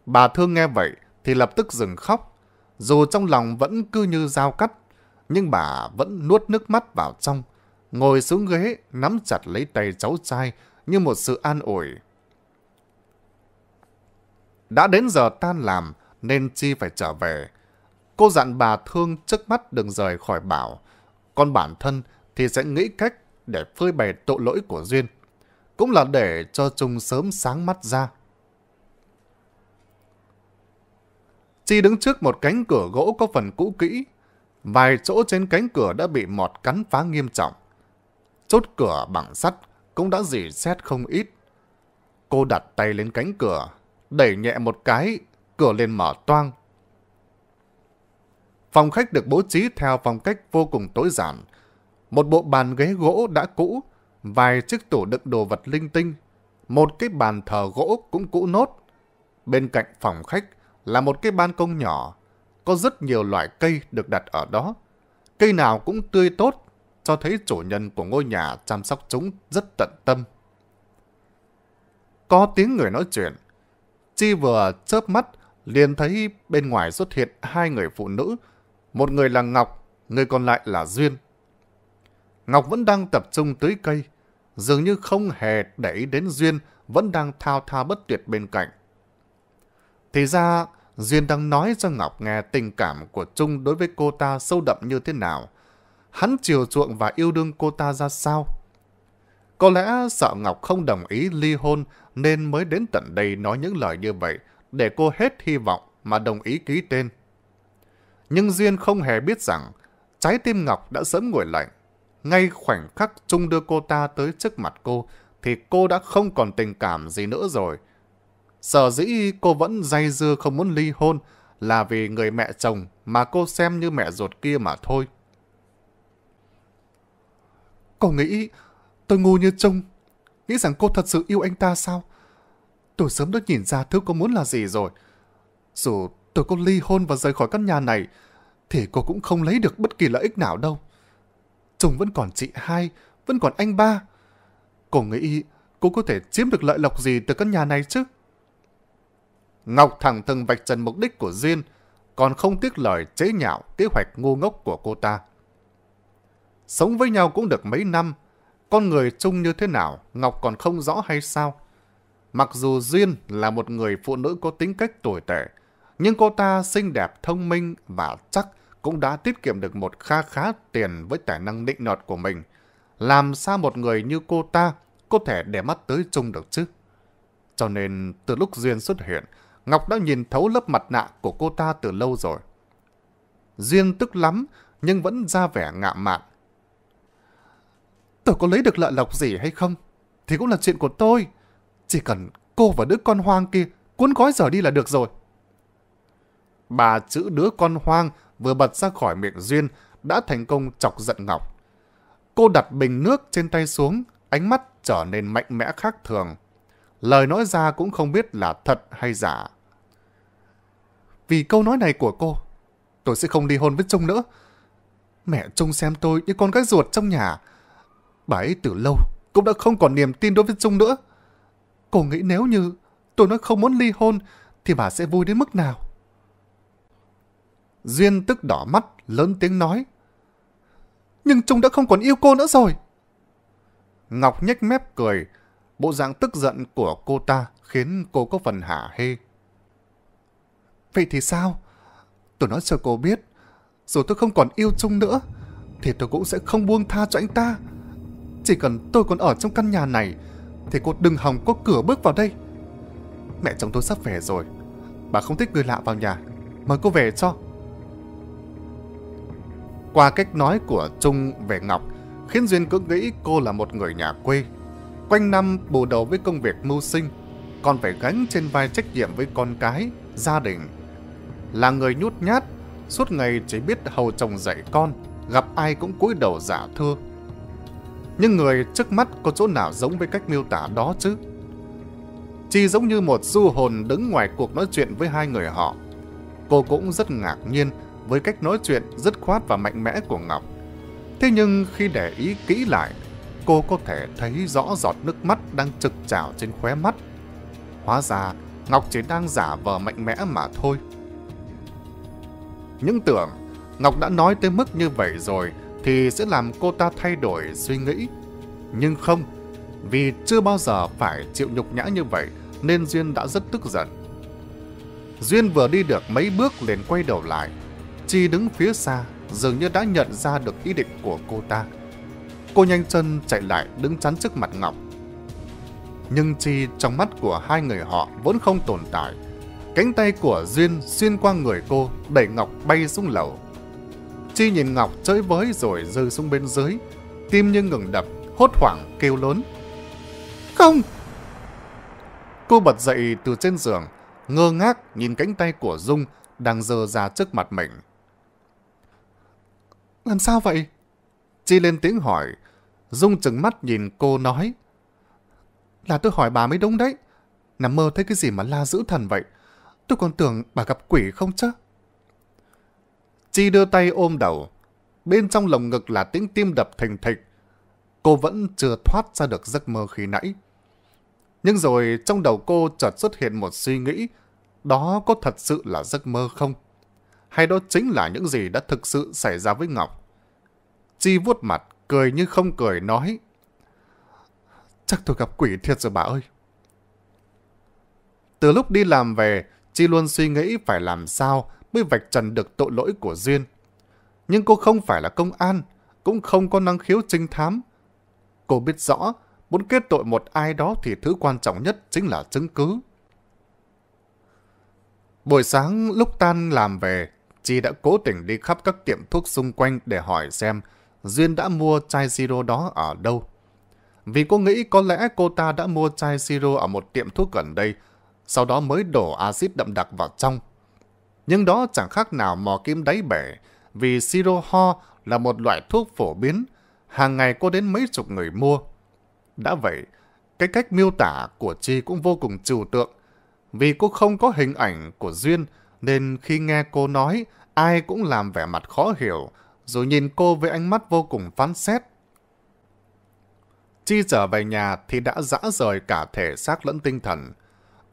Bà thương nghe vậy thì lập tức dừng khóc dù trong lòng vẫn cứ như dao cắt, nhưng bà vẫn nuốt nước mắt vào trong, ngồi xuống ghế nắm chặt lấy tay cháu trai như một sự an ủi. Đã đến giờ tan làm nên Chi phải trở về. Cô dặn bà thương trước mắt đừng rời khỏi bảo, còn bản thân thì sẽ nghĩ cách để phơi bày tội lỗi của Duyên. Cũng là để cho Trung sớm sáng mắt ra. Chi đứng trước một cánh cửa gỗ có phần cũ kỹ. Vài chỗ trên cánh cửa đã bị mọt cắn phá nghiêm trọng. Chốt cửa bằng sắt cũng đã dỉ xét không ít. Cô đặt tay lên cánh cửa, đẩy nhẹ một cái, cửa lên mở toang. Phòng khách được bố trí theo phong cách vô cùng tối giản. Một bộ bàn ghế gỗ đã cũ, vài chiếc tủ đựng đồ vật linh tinh, một cái bàn thờ gỗ cũng cũ nốt. Bên cạnh phòng khách là một cái ban công nhỏ, có rất nhiều loại cây được đặt ở đó. Cây nào cũng tươi tốt, cho thấy chủ nhân của ngôi nhà chăm sóc chúng rất tận tâm. Có tiếng người nói chuyện. Chi vừa chớp mắt, liền thấy bên ngoài xuất hiện hai người phụ nữ. Một người là Ngọc, người còn lại là Duyên. Ngọc vẫn đang tập trung tưới cây, dường như không hề để ý đến Duyên vẫn đang thao thao bất tuyệt bên cạnh. Thì ra, Duyên đang nói cho Ngọc nghe tình cảm của Trung đối với cô ta sâu đậm như thế nào. Hắn chiều chuộng và yêu đương cô ta ra sao? Có lẽ sợ Ngọc không đồng ý ly hôn nên mới đến tận đây nói những lời như vậy để cô hết hy vọng mà đồng ý ký tên. Nhưng Duyên không hề biết rằng trái tim Ngọc đã sớm nguội lạnh. Ngay khoảnh khắc Trung đưa cô ta tới trước mặt cô thì cô đã không còn tình cảm gì nữa rồi. Sở dĩ cô vẫn dây dưa không muốn ly hôn là vì người mẹ chồng mà cô xem như mẹ ruột kia mà thôi. cô nghĩ tôi ngu như trông, nghĩ rằng cô thật sự yêu anh ta sao? Tôi sớm đã nhìn ra thứ cô muốn là gì rồi. Dù tôi có ly hôn và rời khỏi căn nhà này, thì cô cũng không lấy được bất kỳ lợi ích nào đâu. Trông vẫn còn chị hai, vẫn còn anh ba. Cô nghĩ cô có thể chiếm được lợi lộc gì từ căn nhà này chứ? Ngọc thẳng từng vạch trần mục đích của Duyên, còn không tiếc lời chế nhạo kế hoạch ngu ngốc của cô ta. Sống với nhau cũng được mấy năm, con người chung như thế nào Ngọc còn không rõ hay sao? Mặc dù Duyên là một người phụ nữ có tính cách tồi tệ, nhưng cô ta xinh đẹp, thông minh và chắc cũng đã tiết kiệm được một kha khá tiền với tài năng định nọt của mình. Làm sao một người như cô ta có thể để mắt tới Trung được chứ? Cho nên từ lúc Duyên xuất hiện, Ngọc đã nhìn thấu lớp mặt nạ của cô ta từ lâu rồi. Duyên tức lắm, nhưng vẫn ra vẻ ngạ mạn. Tôi có lấy được lợi lộc gì hay không, thì cũng là chuyện của tôi. Chỉ cần cô và đứa con hoang kia cuốn gói giờ đi là được rồi. Bà chữ đứa con hoang vừa bật ra khỏi miệng Duyên đã thành công chọc giận Ngọc. Cô đặt bình nước trên tay xuống, ánh mắt trở nên mạnh mẽ khác thường. Lời nói ra cũng không biết là thật hay giả. Vì câu nói này của cô, tôi sẽ không ly hôn với Trung nữa. Mẹ Trung xem tôi như con gái ruột trong nhà. Bà ấy từ lâu cũng đã không còn niềm tin đối với Trung nữa. Cô nghĩ nếu như tôi nói không muốn ly hôn thì bà sẽ vui đến mức nào? Duyên tức đỏ mắt, lớn tiếng nói. Nhưng Trung đã không còn yêu cô nữa rồi. Ngọc nhếch mép cười, bộ dạng tức giận của cô ta khiến cô có phần hả hê. Vậy thì sao? Tôi nói cho cô biết, dù tôi không còn yêu Trung nữa, thì tôi cũng sẽ không buông tha cho anh ta. Chỉ cần tôi còn ở trong căn nhà này, thì cô đừng hòng có cửa bước vào đây. Mẹ chồng tôi sắp về rồi, bà không thích người lạ vào nhà, mời cô về cho. Qua cách nói của Trung về Ngọc, khiến Duyên cứ nghĩ cô là một người nhà quê. Quanh năm bù đầu với công việc mưu sinh, còn phải gánh trên vai trách nhiệm với con cái, gia đình là người nhút nhát, suốt ngày chỉ biết hầu chồng dạy con, gặp ai cũng cúi đầu giả thưa. Nhưng người trước mắt có chỗ nào giống với cách miêu tả đó chứ? Chi giống như một du hồn đứng ngoài cuộc nói chuyện với hai người họ. Cô cũng rất ngạc nhiên với cách nói chuyện dứt khoát và mạnh mẽ của Ngọc. Thế nhưng khi để ý kỹ lại, cô có thể thấy rõ giọt nước mắt đang trực trào trên khóe mắt. Hóa ra, Ngọc chỉ đang giả vờ mạnh mẽ mà thôi. Nhưng tưởng Ngọc đã nói tới mức như vậy rồi thì sẽ làm cô ta thay đổi suy nghĩ. Nhưng không, vì chưa bao giờ phải chịu nhục nhã như vậy nên Duyên đã rất tức giận. Duyên vừa đi được mấy bước liền quay đầu lại. Chi đứng phía xa dường như đã nhận ra được ý định của cô ta. Cô nhanh chân chạy lại đứng chắn trước mặt Ngọc. Nhưng Chi trong mắt của hai người họ vẫn không tồn tại. Cánh tay của Duyên xuyên qua người cô, đẩy Ngọc bay xuống lầu. Chi nhìn Ngọc chơi với rồi rơi xuống bên dưới, tim như ngừng đập, hốt hoảng kêu lớn. Không! Cô bật dậy từ trên giường, ngơ ngác nhìn cánh tay của Dung đang dơ ra trước mặt mình. Làm sao vậy? Chi lên tiếng hỏi. Dung trừng mắt nhìn cô nói. Là tôi hỏi bà mới đúng đấy. Nằm mơ thấy cái gì mà la dữ thần vậy? Tôi còn tưởng bà gặp quỷ không chứ. Chi đưa tay ôm đầu. Bên trong lồng ngực là tiếng tim đập thình thịch. Cô vẫn chưa thoát ra được giấc mơ khi nãy. Nhưng rồi trong đầu cô chợt xuất hiện một suy nghĩ. Đó có thật sự là giấc mơ không? Hay đó chính là những gì đã thực sự xảy ra với Ngọc? Chi vuốt mặt, cười như không cười nói. Chắc tôi gặp quỷ thiệt rồi bà ơi. Từ lúc đi làm về, Chi luôn suy nghĩ phải làm sao mới vạch trần được tội lỗi của Duyên. Nhưng cô không phải là công an, cũng không có năng khiếu trinh thám. Cô biết rõ, muốn kết tội một ai đó thì thứ quan trọng nhất chính là chứng cứ. Buổi sáng lúc tan làm về, Chi đã cố tình đi khắp các tiệm thuốc xung quanh để hỏi xem Duyên đã mua chai siro đó ở đâu. Vì cô nghĩ có lẽ cô ta đã mua chai siro ở một tiệm thuốc gần đây, sau đó mới đổ axit đậm đặc vào trong. Nhưng đó chẳng khác nào mò kim đáy bể, vì siro ho là một loại thuốc phổ biến, hàng ngày có đến mấy chục người mua. Đã vậy, cái cách miêu tả của Chi cũng vô cùng trừu tượng, vì cô không có hình ảnh của Duyên, nên khi nghe cô nói, ai cũng làm vẻ mặt khó hiểu, rồi nhìn cô với ánh mắt vô cùng phán xét. Chi trở về nhà thì đã dã rời cả thể xác lẫn tinh thần.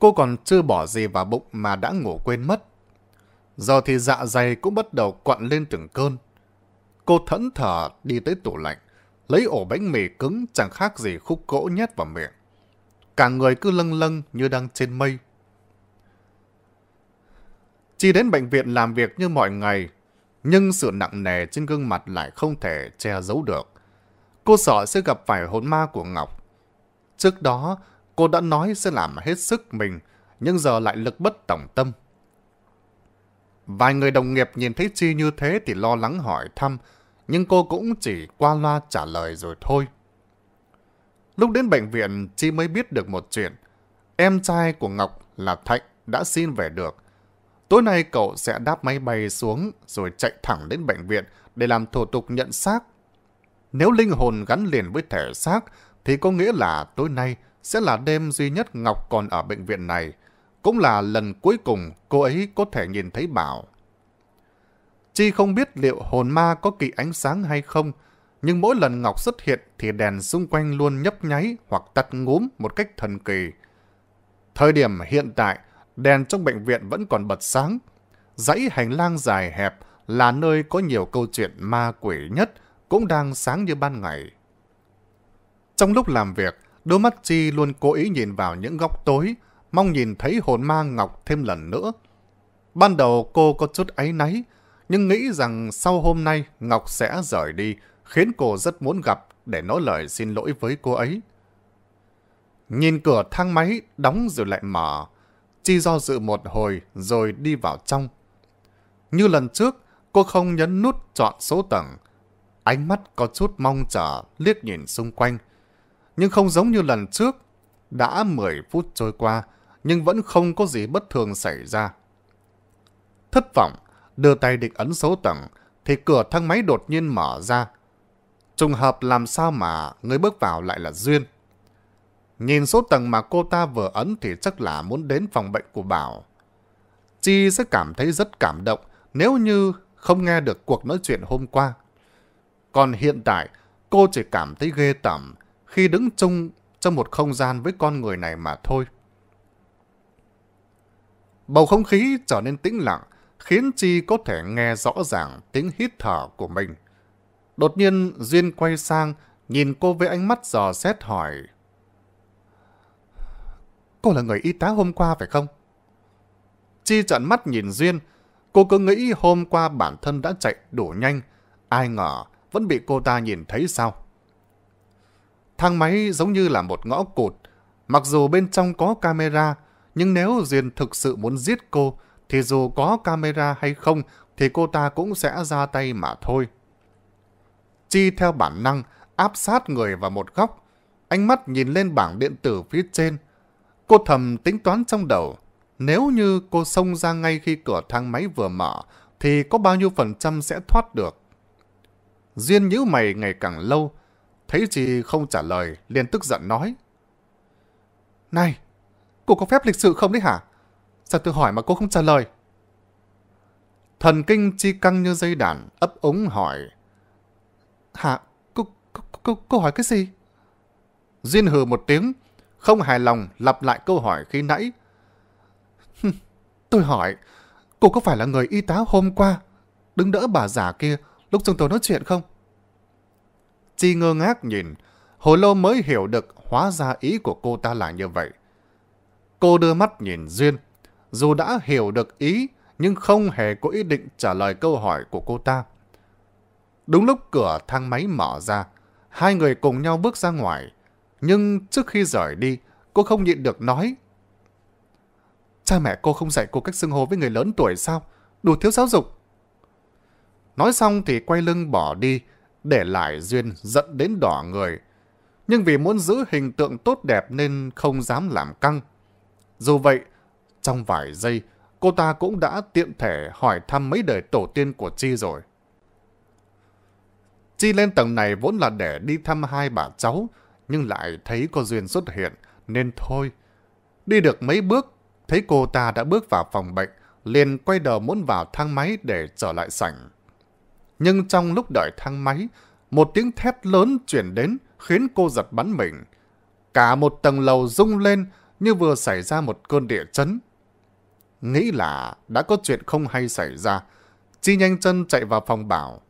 Cô còn chưa bỏ gì vào bụng mà đã ngủ quên mất. Giờ thì dạ dày cũng bắt đầu quặn lên từng cơn. Cô thẫn thờ đi tới tủ lạnh, lấy ổ bánh mì cứng chẳng khác gì khúc gỗ nhét vào miệng. Cả người cứ lâng lâng như đang trên mây. chỉ đến bệnh viện làm việc như mọi ngày, nhưng sự nặng nề trên gương mặt lại không thể che giấu được. Cô sợ sẽ gặp phải hồn ma của Ngọc. Trước đó, Cô đã nói sẽ làm hết sức mình, nhưng giờ lại lực bất tổng tâm. Vài người đồng nghiệp nhìn thấy Chi như thế thì lo lắng hỏi thăm, nhưng cô cũng chỉ qua loa trả lời rồi thôi. Lúc đến bệnh viện, Chi mới biết được một chuyện. Em trai của Ngọc là Thạnh đã xin về được. Tối nay cậu sẽ đáp máy bay xuống rồi chạy thẳng đến bệnh viện để làm thủ tục nhận xác. Nếu linh hồn gắn liền với thể xác thì có nghĩa là tối nay sẽ là đêm duy nhất Ngọc còn ở bệnh viện này, cũng là lần cuối cùng cô ấy có thể nhìn thấy Bảo. Chi không biết liệu hồn ma có kỳ ánh sáng hay không, nhưng mỗi lần Ngọc xuất hiện thì đèn xung quanh luôn nhấp nháy hoặc tắt ngúm một cách thần kỳ. Thời điểm hiện tại, đèn trong bệnh viện vẫn còn bật sáng. Dãy hành lang dài hẹp là nơi có nhiều câu chuyện ma quỷ nhất cũng đang sáng như ban ngày. Trong lúc làm việc, Đôi mắt Chi luôn cố ý nhìn vào những góc tối, mong nhìn thấy hồn ma Ngọc thêm lần nữa. Ban đầu cô có chút áy náy, nhưng nghĩ rằng sau hôm nay Ngọc sẽ rời đi, khiến cô rất muốn gặp để nói lời xin lỗi với cô ấy. Nhìn cửa thang máy đóng rồi lại mở, Chi do dự một hồi rồi đi vào trong. Như lần trước, cô không nhấn nút chọn số tầng. Ánh mắt có chút mong chờ, liếc nhìn xung quanh nhưng không giống như lần trước. Đã 10 phút trôi qua, nhưng vẫn không có gì bất thường xảy ra. Thất vọng, đưa tay định ấn số tầng, thì cửa thang máy đột nhiên mở ra. Trùng hợp làm sao mà người bước vào lại là Duyên. Nhìn số tầng mà cô ta vừa ấn thì chắc là muốn đến phòng bệnh của Bảo. Chi sẽ cảm thấy rất cảm động nếu như không nghe được cuộc nói chuyện hôm qua. Còn hiện tại, cô chỉ cảm thấy ghê tởm khi đứng chung trong một không gian với con người này mà thôi. Bầu không khí trở nên tĩnh lặng, khiến Chi có thể nghe rõ ràng tiếng hít thở của mình. Đột nhiên Duyên quay sang, nhìn cô với ánh mắt dò xét hỏi. Cô là người y tá hôm qua phải không? Chi trợn mắt nhìn Duyên, cô cứ nghĩ hôm qua bản thân đã chạy đủ nhanh, ai ngờ vẫn bị cô ta nhìn thấy sao? Thang máy giống như là một ngõ cụt. Mặc dù bên trong có camera, nhưng nếu Duyên thực sự muốn giết cô, thì dù có camera hay không, thì cô ta cũng sẽ ra tay mà thôi. Chi theo bản năng, áp sát người vào một góc. Ánh mắt nhìn lên bảng điện tử phía trên. Cô thầm tính toán trong đầu. Nếu như cô xông ra ngay khi cửa thang máy vừa mở, thì có bao nhiêu phần trăm sẽ thoát được. Duyên nhíu mày ngày càng lâu, Thấy gì không trả lời, liền tức giận nói. Này, cô có phép lịch sự không đấy hả? Sao tôi hỏi mà cô không trả lời? Thần kinh chi căng như dây đàn, ấp ống hỏi. Hả? Cô, cô, cô, cô hỏi cái gì? Duyên hừ một tiếng, không hài lòng lặp lại câu hỏi khi nãy. tôi hỏi, cô có phải là người y tá hôm qua, đứng đỡ bà già kia lúc chúng tôi nói chuyện không? Chi ngơ ngác nhìn, hồi lâu mới hiểu được hóa ra ý của cô ta là như vậy. Cô đưa mắt nhìn Duyên, dù đã hiểu được ý nhưng không hề có ý định trả lời câu hỏi của cô ta. Đúng lúc cửa thang máy mở ra, hai người cùng nhau bước ra ngoài. Nhưng trước khi rời đi, cô không nhịn được nói. Cha mẹ cô không dạy cô cách xưng hô với người lớn tuổi sao? Đủ thiếu giáo dục. Nói xong thì quay lưng bỏ đi, để lại duyên dẫn đến đỏ người. Nhưng vì muốn giữ hình tượng tốt đẹp nên không dám làm căng. Dù vậy, trong vài giây, cô ta cũng đã tiện thể hỏi thăm mấy đời tổ tiên của Chi rồi. Chi lên tầng này vốn là để đi thăm hai bà cháu, nhưng lại thấy cô Duyên xuất hiện, nên thôi. Đi được mấy bước, thấy cô ta đã bước vào phòng bệnh, liền quay đầu muốn vào thang máy để trở lại sảnh. Nhưng trong lúc đợi thang máy, một tiếng thét lớn chuyển đến khiến cô giật bắn mình. Cả một tầng lầu rung lên như vừa xảy ra một cơn địa chấn. Nghĩ là đã có chuyện không hay xảy ra, Chi nhanh chân chạy vào phòng bảo.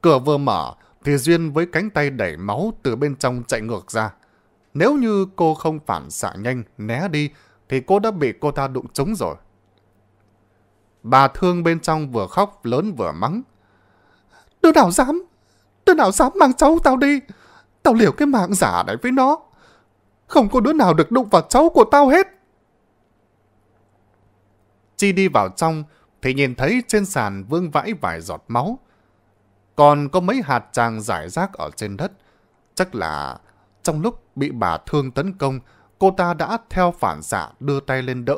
Cửa vừa mở thì Duyên với cánh tay đẩy máu từ bên trong chạy ngược ra. Nếu như cô không phản xạ nhanh, né đi thì cô đã bị cô ta đụng trúng rồi. Bà thương bên trong vừa khóc lớn vừa mắng. Đứa nào dám, đứa nào dám mang cháu tao đi. Tao liều cái mạng giả này với nó. Không có đứa nào được đụng vào cháu của tao hết. Chi đi vào trong thì nhìn thấy trên sàn vương vãi vài giọt máu. Còn có mấy hạt tràng giải rác ở trên đất. Chắc là trong lúc bị bà thương tấn công, cô ta đã theo phản xạ đưa tay lên đỡ.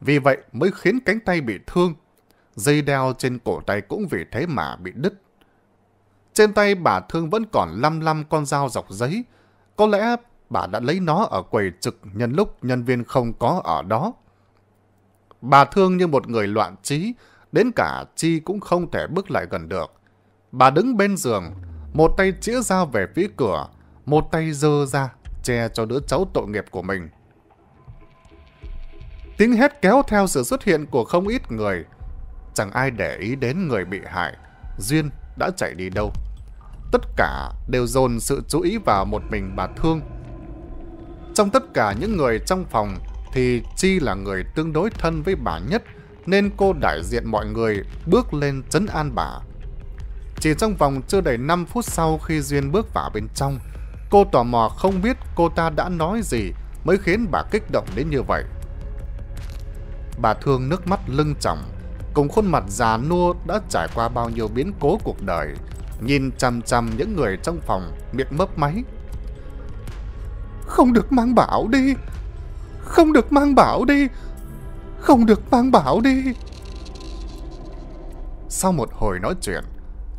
Vì vậy mới khiến cánh tay bị thương. Dây đeo trên cổ tay cũng vì thế mà bị đứt. Trên tay bà Thương vẫn còn lăm lăm con dao dọc giấy. Có lẽ bà đã lấy nó ở quầy trực nhân lúc nhân viên không có ở đó. Bà Thương như một người loạn trí, đến cả Chi cũng không thể bước lại gần được. Bà đứng bên giường, một tay chĩa dao về phía cửa, một tay dơ ra, che cho đứa cháu tội nghiệp của mình. Tiếng hét kéo theo sự xuất hiện của không ít người. Chẳng ai để ý đến người bị hại. Duyên đã chạy đi đâu. Tất cả đều dồn sự chú ý vào một mình bà Thương. Trong tất cả những người trong phòng thì Chi là người tương đối thân với bà nhất nên cô đại diện mọi người bước lên chấn an bà. Chỉ trong vòng chưa đầy 5 phút sau khi Duyên bước vào bên trong, cô tò mò không biết cô ta đã nói gì mới khiến bà kích động đến như vậy. Bà thương nước mắt lưng tròng cùng khuôn mặt già nua đã trải qua bao nhiêu biến cố cuộc đời, nhìn chằm chằm những người trong phòng miệng mấp máy. Không được mang bảo đi! Không được mang bảo đi! Không được mang bảo đi! Sau một hồi nói chuyện,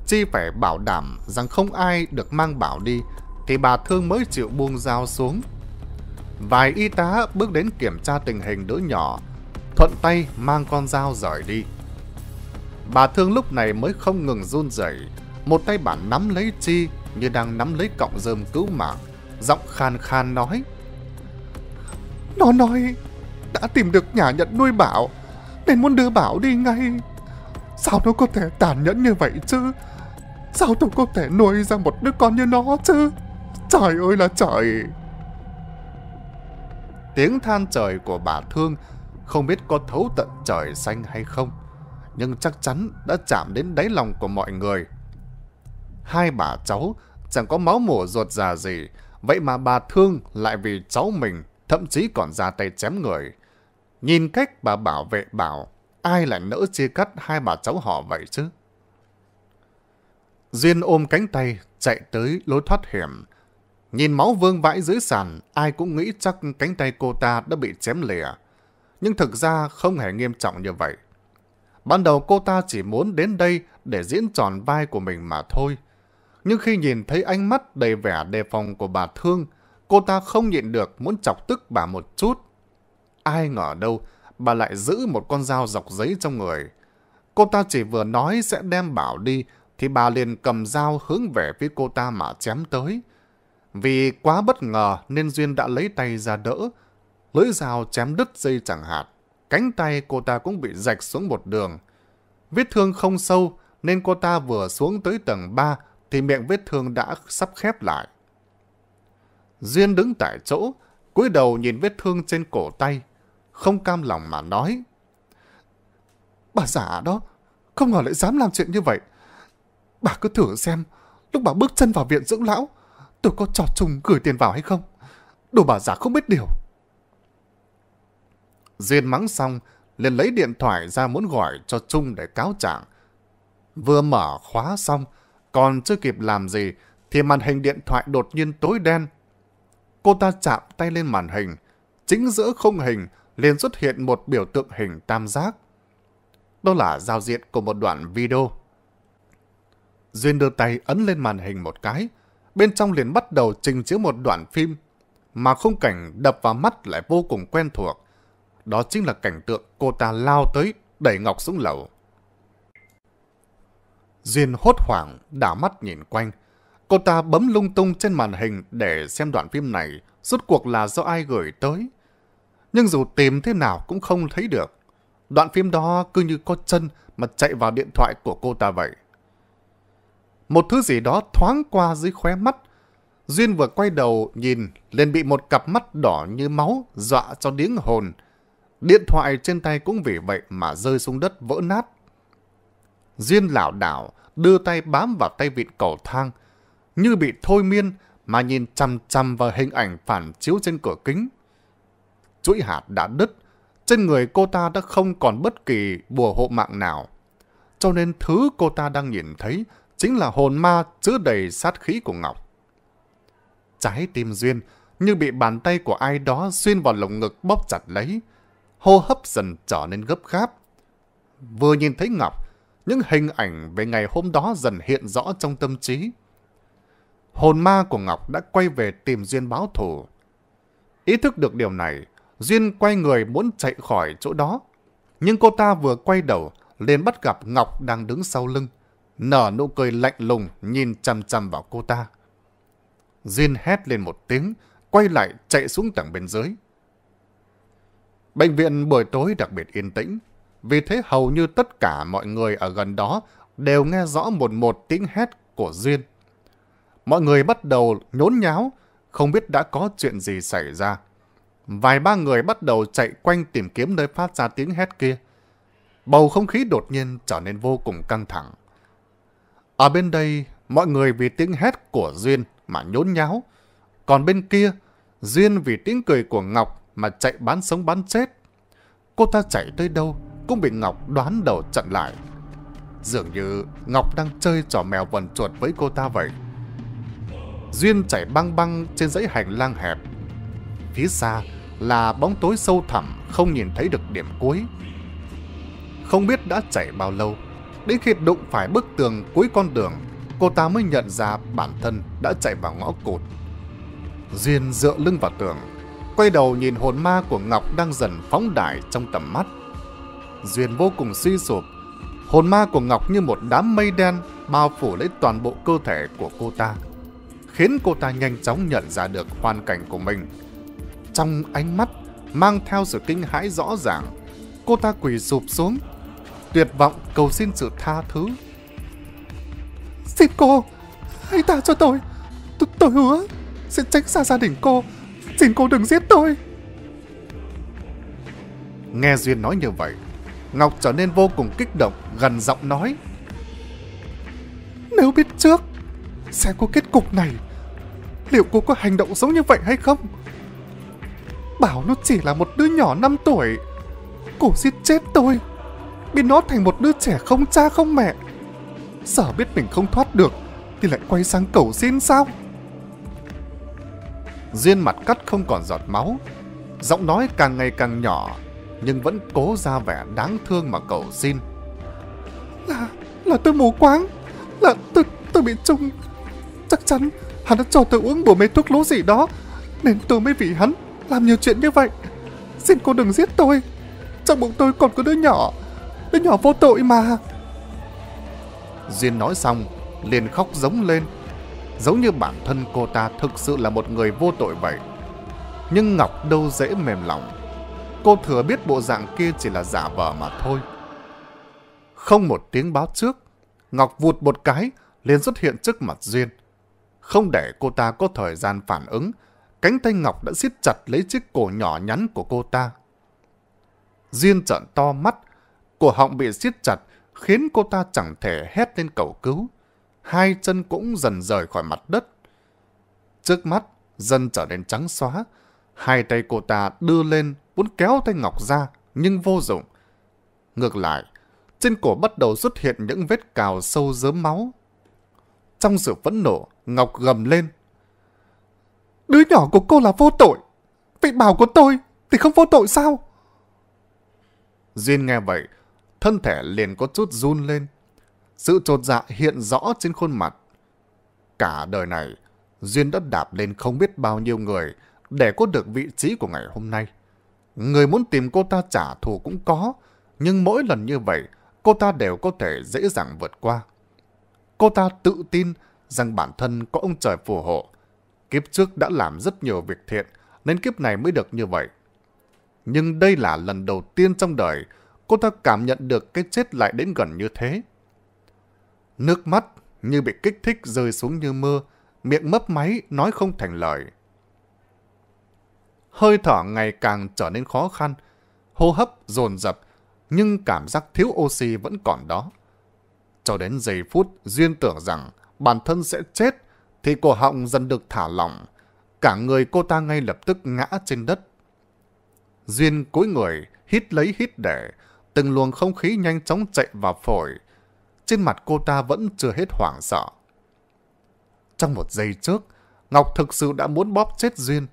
Chi phải bảo đảm rằng không ai được mang bảo đi thì bà Thương mới chịu buông dao xuống. Vài y tá bước đến kiểm tra tình hình đứa nhỏ, thuận tay mang con dao rời đi. Bà Thương lúc này mới không ngừng run rẩy, một tay bà nắm lấy Chi như đang nắm lấy cọng rơm cứu mạng, giọng khan khan nói. Nó nói, đã tìm được nhà nhận nuôi Bảo, nên muốn đưa Bảo đi ngay. Sao nó có thể tàn nhẫn như vậy chứ? Sao tôi có thể nuôi ra một đứa con như nó chứ? Trời ơi là trời! Tiếng than trời của bà Thương không biết có thấu tận trời xanh hay không nhưng chắc chắn đã chạm đến đáy lòng của mọi người. Hai bà cháu chẳng có máu mổ ruột già gì, vậy mà bà thương lại vì cháu mình, thậm chí còn ra tay chém người. Nhìn cách bà bảo vệ bảo, ai lại nỡ chia cắt hai bà cháu họ vậy chứ? Duyên ôm cánh tay, chạy tới lối thoát hiểm. Nhìn máu vương vãi dưới sàn, ai cũng nghĩ chắc cánh tay cô ta đã bị chém lìa. Nhưng thực ra không hề nghiêm trọng như vậy. Ban đầu cô ta chỉ muốn đến đây để diễn tròn vai của mình mà thôi. Nhưng khi nhìn thấy ánh mắt đầy vẻ đề phòng của bà Thương, cô ta không nhịn được muốn chọc tức bà một chút. Ai ngờ đâu, bà lại giữ một con dao dọc giấy trong người. Cô ta chỉ vừa nói sẽ đem bảo đi, thì bà liền cầm dao hướng về phía cô ta mà chém tới. Vì quá bất ngờ nên Duyên đã lấy tay ra đỡ, lưỡi dao chém đứt dây chẳng hạt cánh tay cô ta cũng bị rạch xuống một đường. Vết thương không sâu nên cô ta vừa xuống tới tầng 3 thì miệng vết thương đã sắp khép lại. Duyên đứng tại chỗ, cúi đầu nhìn vết thương trên cổ tay, không cam lòng mà nói. Bà giả đó, không ngờ lại dám làm chuyện như vậy. Bà cứ thử xem, lúc bà bước chân vào viện dưỡng lão, tôi có trò trùng gửi tiền vào hay không? Đồ bà giả không biết điều. Duyên mắng xong, liền lấy điện thoại ra muốn gọi cho Trung để cáo trạng. Vừa mở khóa xong, còn chưa kịp làm gì, thì màn hình điện thoại đột nhiên tối đen. Cô ta chạm tay lên màn hình, chính giữa khung hình liền xuất hiện một biểu tượng hình tam giác. Đó là giao diện của một đoạn video. Duyên đưa tay ấn lên màn hình một cái, bên trong liền bắt đầu trình chiếu một đoạn phim, mà khung cảnh đập vào mắt lại vô cùng quen thuộc đó chính là cảnh tượng cô ta lao tới, đẩy Ngọc xuống lầu. Duyên hốt hoảng, đảo mắt nhìn quanh. Cô ta bấm lung tung trên màn hình để xem đoạn phim này, rốt cuộc là do ai gửi tới. Nhưng dù tìm thế nào cũng không thấy được. Đoạn phim đó cứ như có chân mà chạy vào điện thoại của cô ta vậy. Một thứ gì đó thoáng qua dưới khóe mắt. Duyên vừa quay đầu nhìn, liền bị một cặp mắt đỏ như máu dọa cho điếng hồn. Điện thoại trên tay cũng vì vậy mà rơi xuống đất vỡ nát. Duyên lảo đảo, đưa tay bám vào tay vịn cầu thang, như bị thôi miên mà nhìn chằm chằm vào hình ảnh phản chiếu trên cửa kính. Chuỗi hạt đã đứt, trên người cô ta đã không còn bất kỳ bùa hộ mạng nào. Cho nên thứ cô ta đang nhìn thấy chính là hồn ma chứa đầy sát khí của Ngọc. Trái tim Duyên như bị bàn tay của ai đó xuyên vào lồng ngực bóp chặt lấy, hô hấp dần trở nên gấp gáp. Vừa nhìn thấy Ngọc, những hình ảnh về ngày hôm đó dần hiện rõ trong tâm trí. Hồn ma của Ngọc đã quay về tìm Duyên báo thù. Ý thức được điều này, Duyên quay người muốn chạy khỏi chỗ đó. Nhưng cô ta vừa quay đầu, liền bắt gặp Ngọc đang đứng sau lưng, nở nụ cười lạnh lùng nhìn chăm chăm vào cô ta. Duyên hét lên một tiếng, quay lại chạy xuống tầng bên dưới. Bệnh viện buổi tối đặc biệt yên tĩnh, vì thế hầu như tất cả mọi người ở gần đó đều nghe rõ một một tiếng hét của Duyên. Mọi người bắt đầu nhốn nháo, không biết đã có chuyện gì xảy ra. Vài ba người bắt đầu chạy quanh tìm kiếm nơi phát ra tiếng hét kia. Bầu không khí đột nhiên trở nên vô cùng căng thẳng. Ở bên đây, mọi người vì tiếng hét của Duyên mà nhốn nháo. Còn bên kia, Duyên vì tiếng cười của Ngọc mà chạy bán sống bán chết. Cô ta chạy tới đâu cũng bị Ngọc đoán đầu chặn lại. Dường như Ngọc đang chơi trò mèo vần chuột với cô ta vậy. Duyên chạy băng băng trên dãy hành lang hẹp. Phía xa là bóng tối sâu thẳm không nhìn thấy được điểm cuối. Không biết đã chạy bao lâu, đến khi đụng phải bức tường cuối con đường, cô ta mới nhận ra bản thân đã chạy vào ngõ cụt. Duyên dựa lưng vào tường, Quay đầu nhìn hồn ma của Ngọc đang dần phóng đại trong tầm mắt. Duyên vô cùng suy sụp. Hồn ma của Ngọc như một đám mây đen bao phủ lấy toàn bộ cơ thể của cô ta. Khiến cô ta nhanh chóng nhận ra được hoàn cảnh của mình. Trong ánh mắt mang theo sự kinh hãi rõ ràng, cô ta quỳ sụp xuống, tuyệt vọng cầu xin sự tha thứ. Xin cô, hãy tha cho tôi, tôi, tôi hứa sẽ tránh xa gia đình cô Xin cô đừng giết tôi Nghe Duyên nói như vậy Ngọc trở nên vô cùng kích động Gần giọng nói Nếu biết trước Sẽ có kết cục này Liệu cô có hành động giống như vậy hay không Bảo nó chỉ là một đứa nhỏ 5 tuổi Cô giết chết tôi Biến nó thành một đứa trẻ không cha không mẹ Sợ biết mình không thoát được Thì lại quay sang cầu xin sao Duyên mặt cắt không còn giọt máu, giọng nói càng ngày càng nhỏ, nhưng vẫn cố ra vẻ đáng thương mà cầu xin. Là, là tôi mù quáng, là tôi, tôi bị trung. Chắc chắn hắn đã cho tôi uống bổ mấy thuốc lú gì đó, nên tôi mới vì hắn làm nhiều chuyện như vậy. Xin cô đừng giết tôi, trong bụng tôi còn có đứa nhỏ, đứa nhỏ vô tội mà. Duyên nói xong, liền khóc giống lên giống như bản thân cô ta thực sự là một người vô tội vậy. Nhưng Ngọc đâu dễ mềm lòng. Cô thừa biết bộ dạng kia chỉ là giả vờ mà thôi. Không một tiếng báo trước, Ngọc vụt một cái, liền xuất hiện trước mặt Duyên. Không để cô ta có thời gian phản ứng, cánh tay Ngọc đã siết chặt lấy chiếc cổ nhỏ nhắn của cô ta. Duyên trợn to mắt, cổ họng bị siết chặt khiến cô ta chẳng thể hét lên cầu cứu hai chân cũng dần rời khỏi mặt đất. Trước mắt, dần trở nên trắng xóa. Hai tay cô ta đưa lên, muốn kéo tay Ngọc ra, nhưng vô dụng. Ngược lại, trên cổ bắt đầu xuất hiện những vết cào sâu dớm máu. Trong sự phẫn nộ, Ngọc gầm lên. Đứa nhỏ của cô là vô tội. vị bảo của tôi thì không vô tội sao? Duyên nghe vậy, thân thể liền có chút run lên. Sự trột dạ hiện rõ trên khuôn mặt. Cả đời này, Duyên đã đạp lên không biết bao nhiêu người để có được vị trí của ngày hôm nay. Người muốn tìm cô ta trả thù cũng có, nhưng mỗi lần như vậy, cô ta đều có thể dễ dàng vượt qua. Cô ta tự tin rằng bản thân có ông trời phù hộ. Kiếp trước đã làm rất nhiều việc thiện, nên kiếp này mới được như vậy. Nhưng đây là lần đầu tiên trong đời cô ta cảm nhận được cái chết lại đến gần như thế. Nước mắt như bị kích thích rơi xuống như mưa, miệng mấp máy nói không thành lời. Hơi thở ngày càng trở nên khó khăn, hô hấp dồn dập, nhưng cảm giác thiếu oxy vẫn còn đó. Cho đến giây phút Duyên tưởng rằng bản thân sẽ chết thì cổ họng dần được thả lỏng. Cả người cô ta ngay lập tức ngã trên đất. Duyên cúi người, hít lấy hít để, từng luồng không khí nhanh chóng chạy vào phổi, trên mặt cô ta vẫn chưa hết hoảng sợ. Trong một giây trước, Ngọc thực sự đã muốn bóp chết Duyên.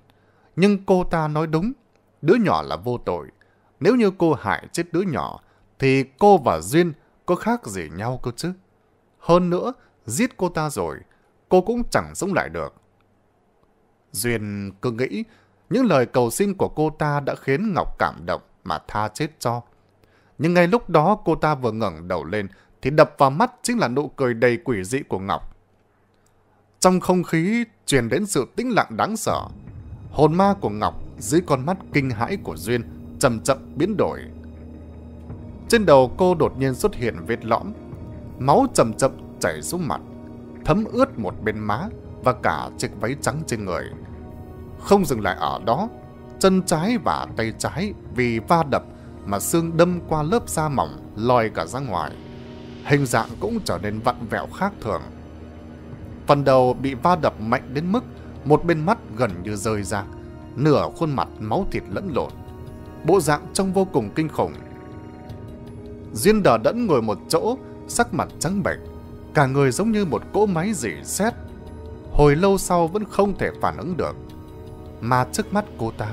Nhưng cô ta nói đúng, đứa nhỏ là vô tội. Nếu như cô hại chết đứa nhỏ, thì cô và Duyên có khác gì nhau cơ chứ? Hơn nữa, giết cô ta rồi, cô cũng chẳng sống lại được. Duyên cứ nghĩ, những lời cầu xin của cô ta đã khiến Ngọc cảm động mà tha chết cho. Nhưng ngay lúc đó cô ta vừa ngẩng đầu lên thì đập vào mắt chính là nụ cười đầy quỷ dị của Ngọc. Trong không khí truyền đến sự tĩnh lặng đáng sợ, hồn ma của Ngọc dưới con mắt kinh hãi của Duyên chậm chậm biến đổi. Trên đầu cô đột nhiên xuất hiện vết lõm, máu chậm chậm chảy xuống mặt, thấm ướt một bên má và cả chiếc váy trắng trên người. Không dừng lại ở đó, chân trái và tay trái vì va đập mà xương đâm qua lớp da mỏng lòi cả ra ngoài hình dạng cũng trở nên vặn vẹo khác thường. Phần đầu bị va đập mạnh đến mức một bên mắt gần như rơi ra, nửa khuôn mặt máu thịt lẫn lộn. Bộ dạng trông vô cùng kinh khủng. Diên đờ đẫn ngồi một chỗ, sắc mặt trắng bệch, cả người giống như một cỗ máy rỉ sét. Hồi lâu sau vẫn không thể phản ứng được. Mà trước mắt cô ta,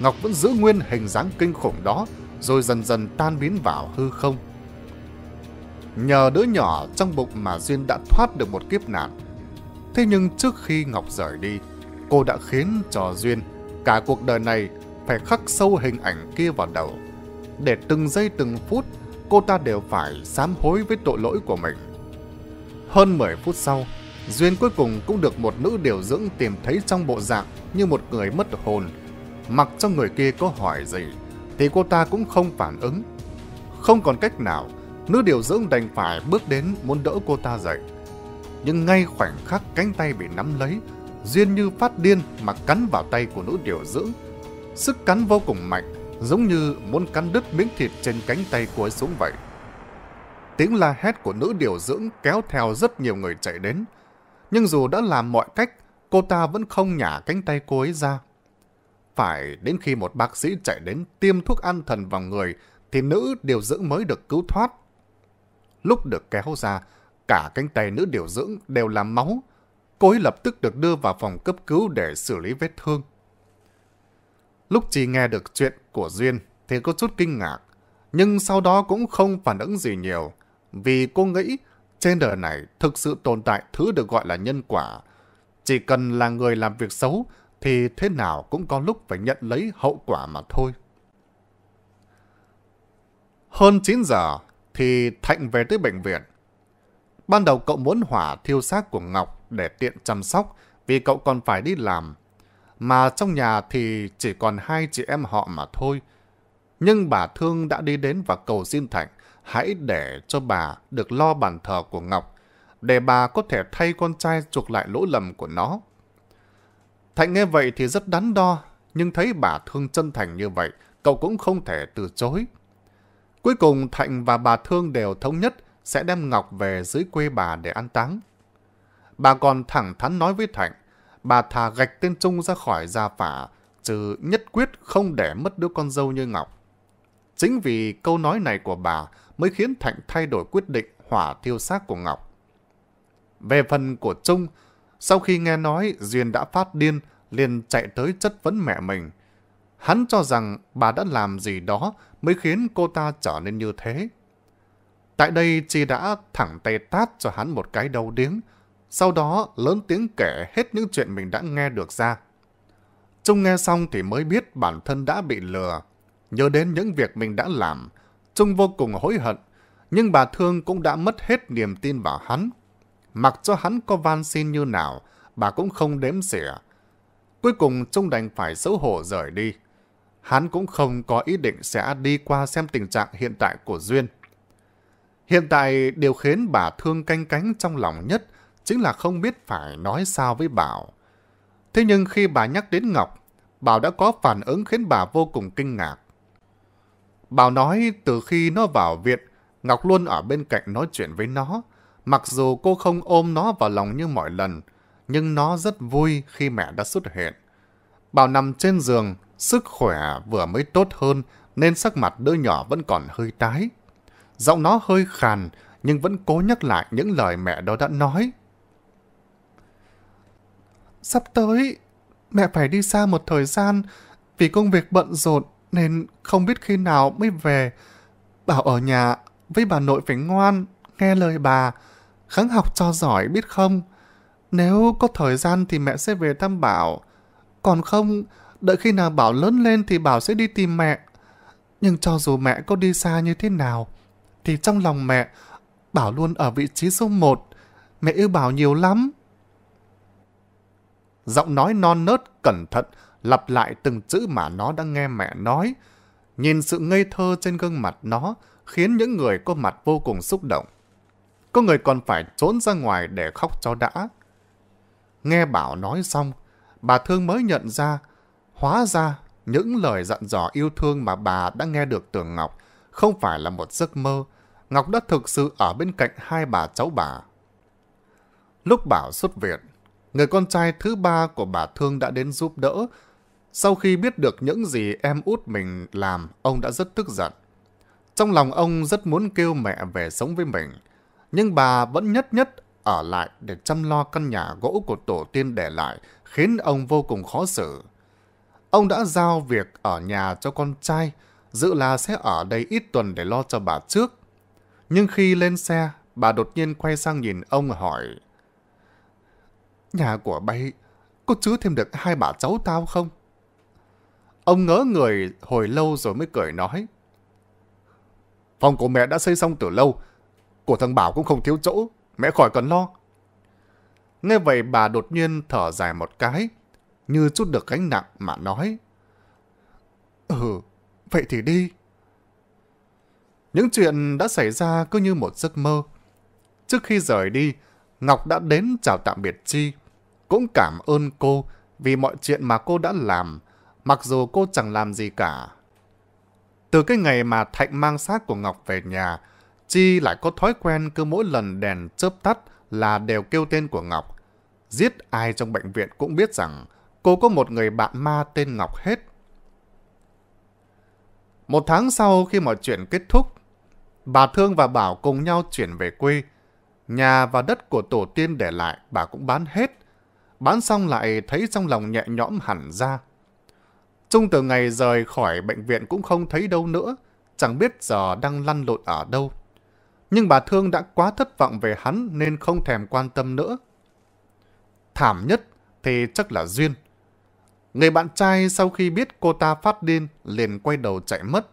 Ngọc vẫn giữ nguyên hình dáng kinh khủng đó, rồi dần dần tan biến vào hư không. Nhờ đứa nhỏ trong bụng mà Duyên đã thoát được một kiếp nạn. Thế nhưng trước khi Ngọc rời đi, cô đã khiến cho Duyên cả cuộc đời này phải khắc sâu hình ảnh kia vào đầu. Để từng giây từng phút, cô ta đều phải sám hối với tội lỗi của mình. Hơn 10 phút sau, Duyên cuối cùng cũng được một nữ điều dưỡng tìm thấy trong bộ dạng như một người mất hồn. Mặc cho người kia có hỏi gì, thì cô ta cũng không phản ứng. Không còn cách nào, Nữ điều dưỡng đành phải bước đến muốn đỡ cô ta dậy. Nhưng ngay khoảnh khắc cánh tay bị nắm lấy, Duyên như phát điên mà cắn vào tay của nữ điều dưỡng. Sức cắn vô cùng mạnh, giống như muốn cắn đứt miếng thịt trên cánh tay cô ấy xuống vậy. Tiếng la hét của nữ điều dưỡng kéo theo rất nhiều người chạy đến. Nhưng dù đã làm mọi cách, cô ta vẫn không nhả cánh tay cô ấy ra. Phải đến khi một bác sĩ chạy đến tiêm thuốc an thần vào người, thì nữ điều dưỡng mới được cứu thoát lúc được kéo ra, cả cánh tay nữ điều dưỡng đều làm máu. Cô ấy lập tức được đưa vào phòng cấp cứu để xử lý vết thương. Lúc chỉ nghe được chuyện của Duyên thì có chút kinh ngạc, nhưng sau đó cũng không phản ứng gì nhiều, vì cô nghĩ trên đời này thực sự tồn tại thứ được gọi là nhân quả. Chỉ cần là người làm việc xấu thì thế nào cũng có lúc phải nhận lấy hậu quả mà thôi. Hơn 9 giờ, thì Thạnh về tới bệnh viện. Ban đầu cậu muốn hỏa thiêu xác của Ngọc để tiện chăm sóc vì cậu còn phải đi làm. Mà trong nhà thì chỉ còn hai chị em họ mà thôi. Nhưng bà Thương đã đi đến và cầu xin Thạnh hãy để cho bà được lo bàn thờ của Ngọc để bà có thể thay con trai chuộc lại lỗi lầm của nó. Thạnh nghe vậy thì rất đắn đo, nhưng thấy bà thương chân thành như vậy, cậu cũng không thể từ chối. Cuối cùng Thạnh và bà Thương đều thống nhất sẽ đem Ngọc về dưới quê bà để an táng. Bà còn thẳng thắn nói với Thạnh, bà thà gạch tên Trung ra khỏi gia phả, chứ nhất quyết không để mất đứa con dâu như Ngọc. Chính vì câu nói này của bà mới khiến Thạnh thay đổi quyết định hỏa thiêu xác của Ngọc. Về phần của Trung, sau khi nghe nói Duyên đã phát điên, liền chạy tới chất vấn mẹ mình. Hắn cho rằng bà đã làm gì đó mới khiến cô ta trở nên như thế. Tại đây Chi đã thẳng tay tát cho hắn một cái đầu điếng, sau đó lớn tiếng kể hết những chuyện mình đã nghe được ra. Trung nghe xong thì mới biết bản thân đã bị lừa. Nhớ đến những việc mình đã làm, Trung vô cùng hối hận, nhưng bà Thương cũng đã mất hết niềm tin vào hắn. Mặc cho hắn có van xin như nào, bà cũng không đếm xỉa. Cuối cùng Trung đành phải xấu hổ rời đi hắn cũng không có ý định sẽ đi qua xem tình trạng hiện tại của Duyên. Hiện tại điều khiến bà thương canh cánh trong lòng nhất chính là không biết phải nói sao với Bảo. Thế nhưng khi bà nhắc đến Ngọc, Bảo đã có phản ứng khiến bà vô cùng kinh ngạc. Bảo nói từ khi nó vào viện, Ngọc luôn ở bên cạnh nói chuyện với nó. Mặc dù cô không ôm nó vào lòng như mọi lần, nhưng nó rất vui khi mẹ đã xuất hiện. Bảo nằm trên giường, Sức khỏe vừa mới tốt hơn nên sắc mặt đứa nhỏ vẫn còn hơi tái. Giọng nó hơi khàn nhưng vẫn cố nhắc lại những lời mẹ đó đã nói. Sắp tới, mẹ phải đi xa một thời gian vì công việc bận rộn nên không biết khi nào mới về. Bảo ở nhà với bà nội phải ngoan, nghe lời bà, kháng học cho giỏi biết không? Nếu có thời gian thì mẹ sẽ về thăm Bảo, còn không Đợi khi nào Bảo lớn lên thì Bảo sẽ đi tìm mẹ. Nhưng cho dù mẹ có đi xa như thế nào, thì trong lòng mẹ, Bảo luôn ở vị trí số một. Mẹ yêu Bảo nhiều lắm. Giọng nói non nớt, cẩn thận, lặp lại từng chữ mà nó đã nghe mẹ nói. Nhìn sự ngây thơ trên gương mặt nó khiến những người có mặt vô cùng xúc động. Có người còn phải trốn ra ngoài để khóc cho đã. Nghe Bảo nói xong, bà Thương mới nhận ra Hóa ra, những lời dặn dò yêu thương mà bà đã nghe được từ Ngọc không phải là một giấc mơ. Ngọc đã thực sự ở bên cạnh hai bà cháu bà. Lúc Bảo xuất viện, người con trai thứ ba của bà Thương đã đến giúp đỡ. Sau khi biết được những gì em út mình làm, ông đã rất tức giận. Trong lòng ông rất muốn kêu mẹ về sống với mình, nhưng bà vẫn nhất nhất ở lại để chăm lo căn nhà gỗ của tổ tiên để lại, khiến ông vô cùng khó xử. Ông đã giao việc ở nhà cho con trai, dự là sẽ ở đây ít tuần để lo cho bà trước. Nhưng khi lên xe, bà đột nhiên quay sang nhìn ông hỏi. Nhà của bay có chứa thêm được hai bà cháu tao không? Ông ngỡ người hồi lâu rồi mới cười nói. Phòng của mẹ đã xây xong từ lâu, của thằng Bảo cũng không thiếu chỗ, mẹ khỏi cần lo. Nghe vậy bà đột nhiên thở dài một cái, như chút được gánh nặng mà nói. Ừ, vậy thì đi. Những chuyện đã xảy ra cứ như một giấc mơ. Trước khi rời đi, Ngọc đã đến chào tạm biệt Chi. Cũng cảm ơn cô vì mọi chuyện mà cô đã làm, mặc dù cô chẳng làm gì cả. Từ cái ngày mà Thạnh mang xác của Ngọc về nhà, Chi lại có thói quen cứ mỗi lần đèn chớp tắt là đều kêu tên của Ngọc. Giết ai trong bệnh viện cũng biết rằng cô có một người bạn ma tên Ngọc hết. Một tháng sau khi mọi chuyện kết thúc, bà Thương và Bảo cùng nhau chuyển về quê. Nhà và đất của tổ tiên để lại bà cũng bán hết. Bán xong lại thấy trong lòng nhẹ nhõm hẳn ra. Trung từ ngày rời khỏi bệnh viện cũng không thấy đâu nữa, chẳng biết giờ đang lăn lộn ở đâu. Nhưng bà Thương đã quá thất vọng về hắn nên không thèm quan tâm nữa. Thảm nhất thì chắc là Duyên. Người bạn trai sau khi biết cô ta phát điên liền quay đầu chạy mất.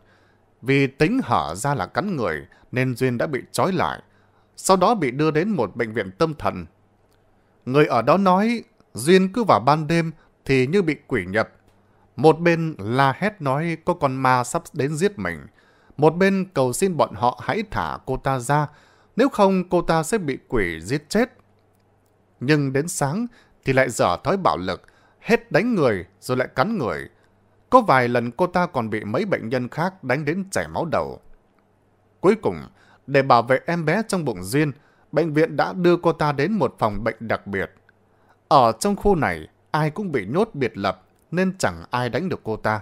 Vì tính hở ra là cắn người nên Duyên đã bị trói lại. Sau đó bị đưa đến một bệnh viện tâm thần. Người ở đó nói Duyên cứ vào ban đêm thì như bị quỷ nhập. Một bên la hét nói có con ma sắp đến giết mình. Một bên cầu xin bọn họ hãy thả cô ta ra. Nếu không cô ta sẽ bị quỷ giết chết. Nhưng đến sáng thì lại dở thói bạo lực hết đánh người rồi lại cắn người. Có vài lần cô ta còn bị mấy bệnh nhân khác đánh đến chảy máu đầu. Cuối cùng, để bảo vệ em bé trong bụng Duyên, bệnh viện đã đưa cô ta đến một phòng bệnh đặc biệt. Ở trong khu này, ai cũng bị nhốt biệt lập nên chẳng ai đánh được cô ta.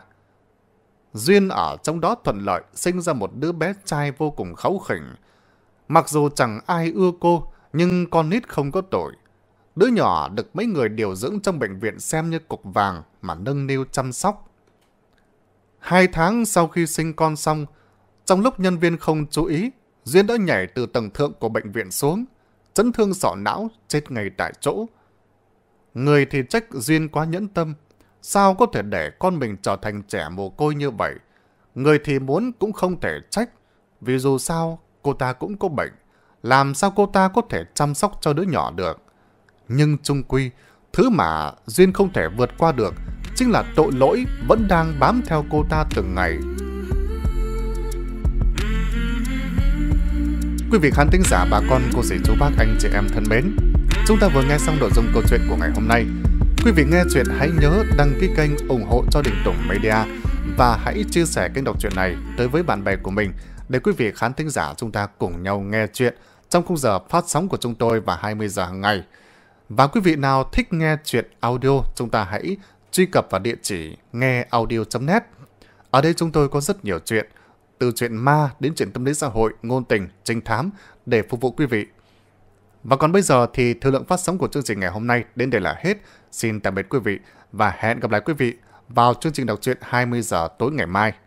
Duyên ở trong đó thuận lợi sinh ra một đứa bé trai vô cùng kháu khỉnh. Mặc dù chẳng ai ưa cô, nhưng con nít không có tội. Đứa nhỏ được mấy người điều dưỡng trong bệnh viện xem như cục vàng mà nâng niu chăm sóc. Hai tháng sau khi sinh con xong, trong lúc nhân viên không chú ý, Duyên đã nhảy từ tầng thượng của bệnh viện xuống, chấn thương sọ não, chết ngay tại chỗ. Người thì trách Duyên quá nhẫn tâm, sao có thể để con mình trở thành trẻ mồ côi như vậy. Người thì muốn cũng không thể trách, vì dù sao cô ta cũng có bệnh, làm sao cô ta có thể chăm sóc cho đứa nhỏ được. Nhưng chung quy, thứ mà Duyên không thể vượt qua được chính là tội lỗi vẫn đang bám theo cô ta từng ngày. Quý vị khán thính giả bà con, cô dì chú bác, anh chị em thân mến, chúng ta vừa nghe xong nội dung câu chuyện của ngày hôm nay. Quý vị nghe chuyện hãy nhớ đăng ký kênh ủng hộ cho Đình Tùng Media và hãy chia sẻ kênh đọc truyện này tới với bạn bè của mình để quý vị khán thính giả chúng ta cùng nhau nghe chuyện trong khung giờ phát sóng của chúng tôi vào 20 giờ hàng ngày. Và quý vị nào thích nghe chuyện audio, chúng ta hãy truy cập vào địa chỉ ngheaudio.net. Ở đây chúng tôi có rất nhiều chuyện, từ chuyện ma đến chuyện tâm lý xã hội, ngôn tình, trinh thám để phục vụ quý vị. Và còn bây giờ thì thời lượng phát sóng của chương trình ngày hôm nay đến đây là hết. Xin tạm biệt quý vị và hẹn gặp lại quý vị vào chương trình đọc truyện 20 giờ tối ngày mai.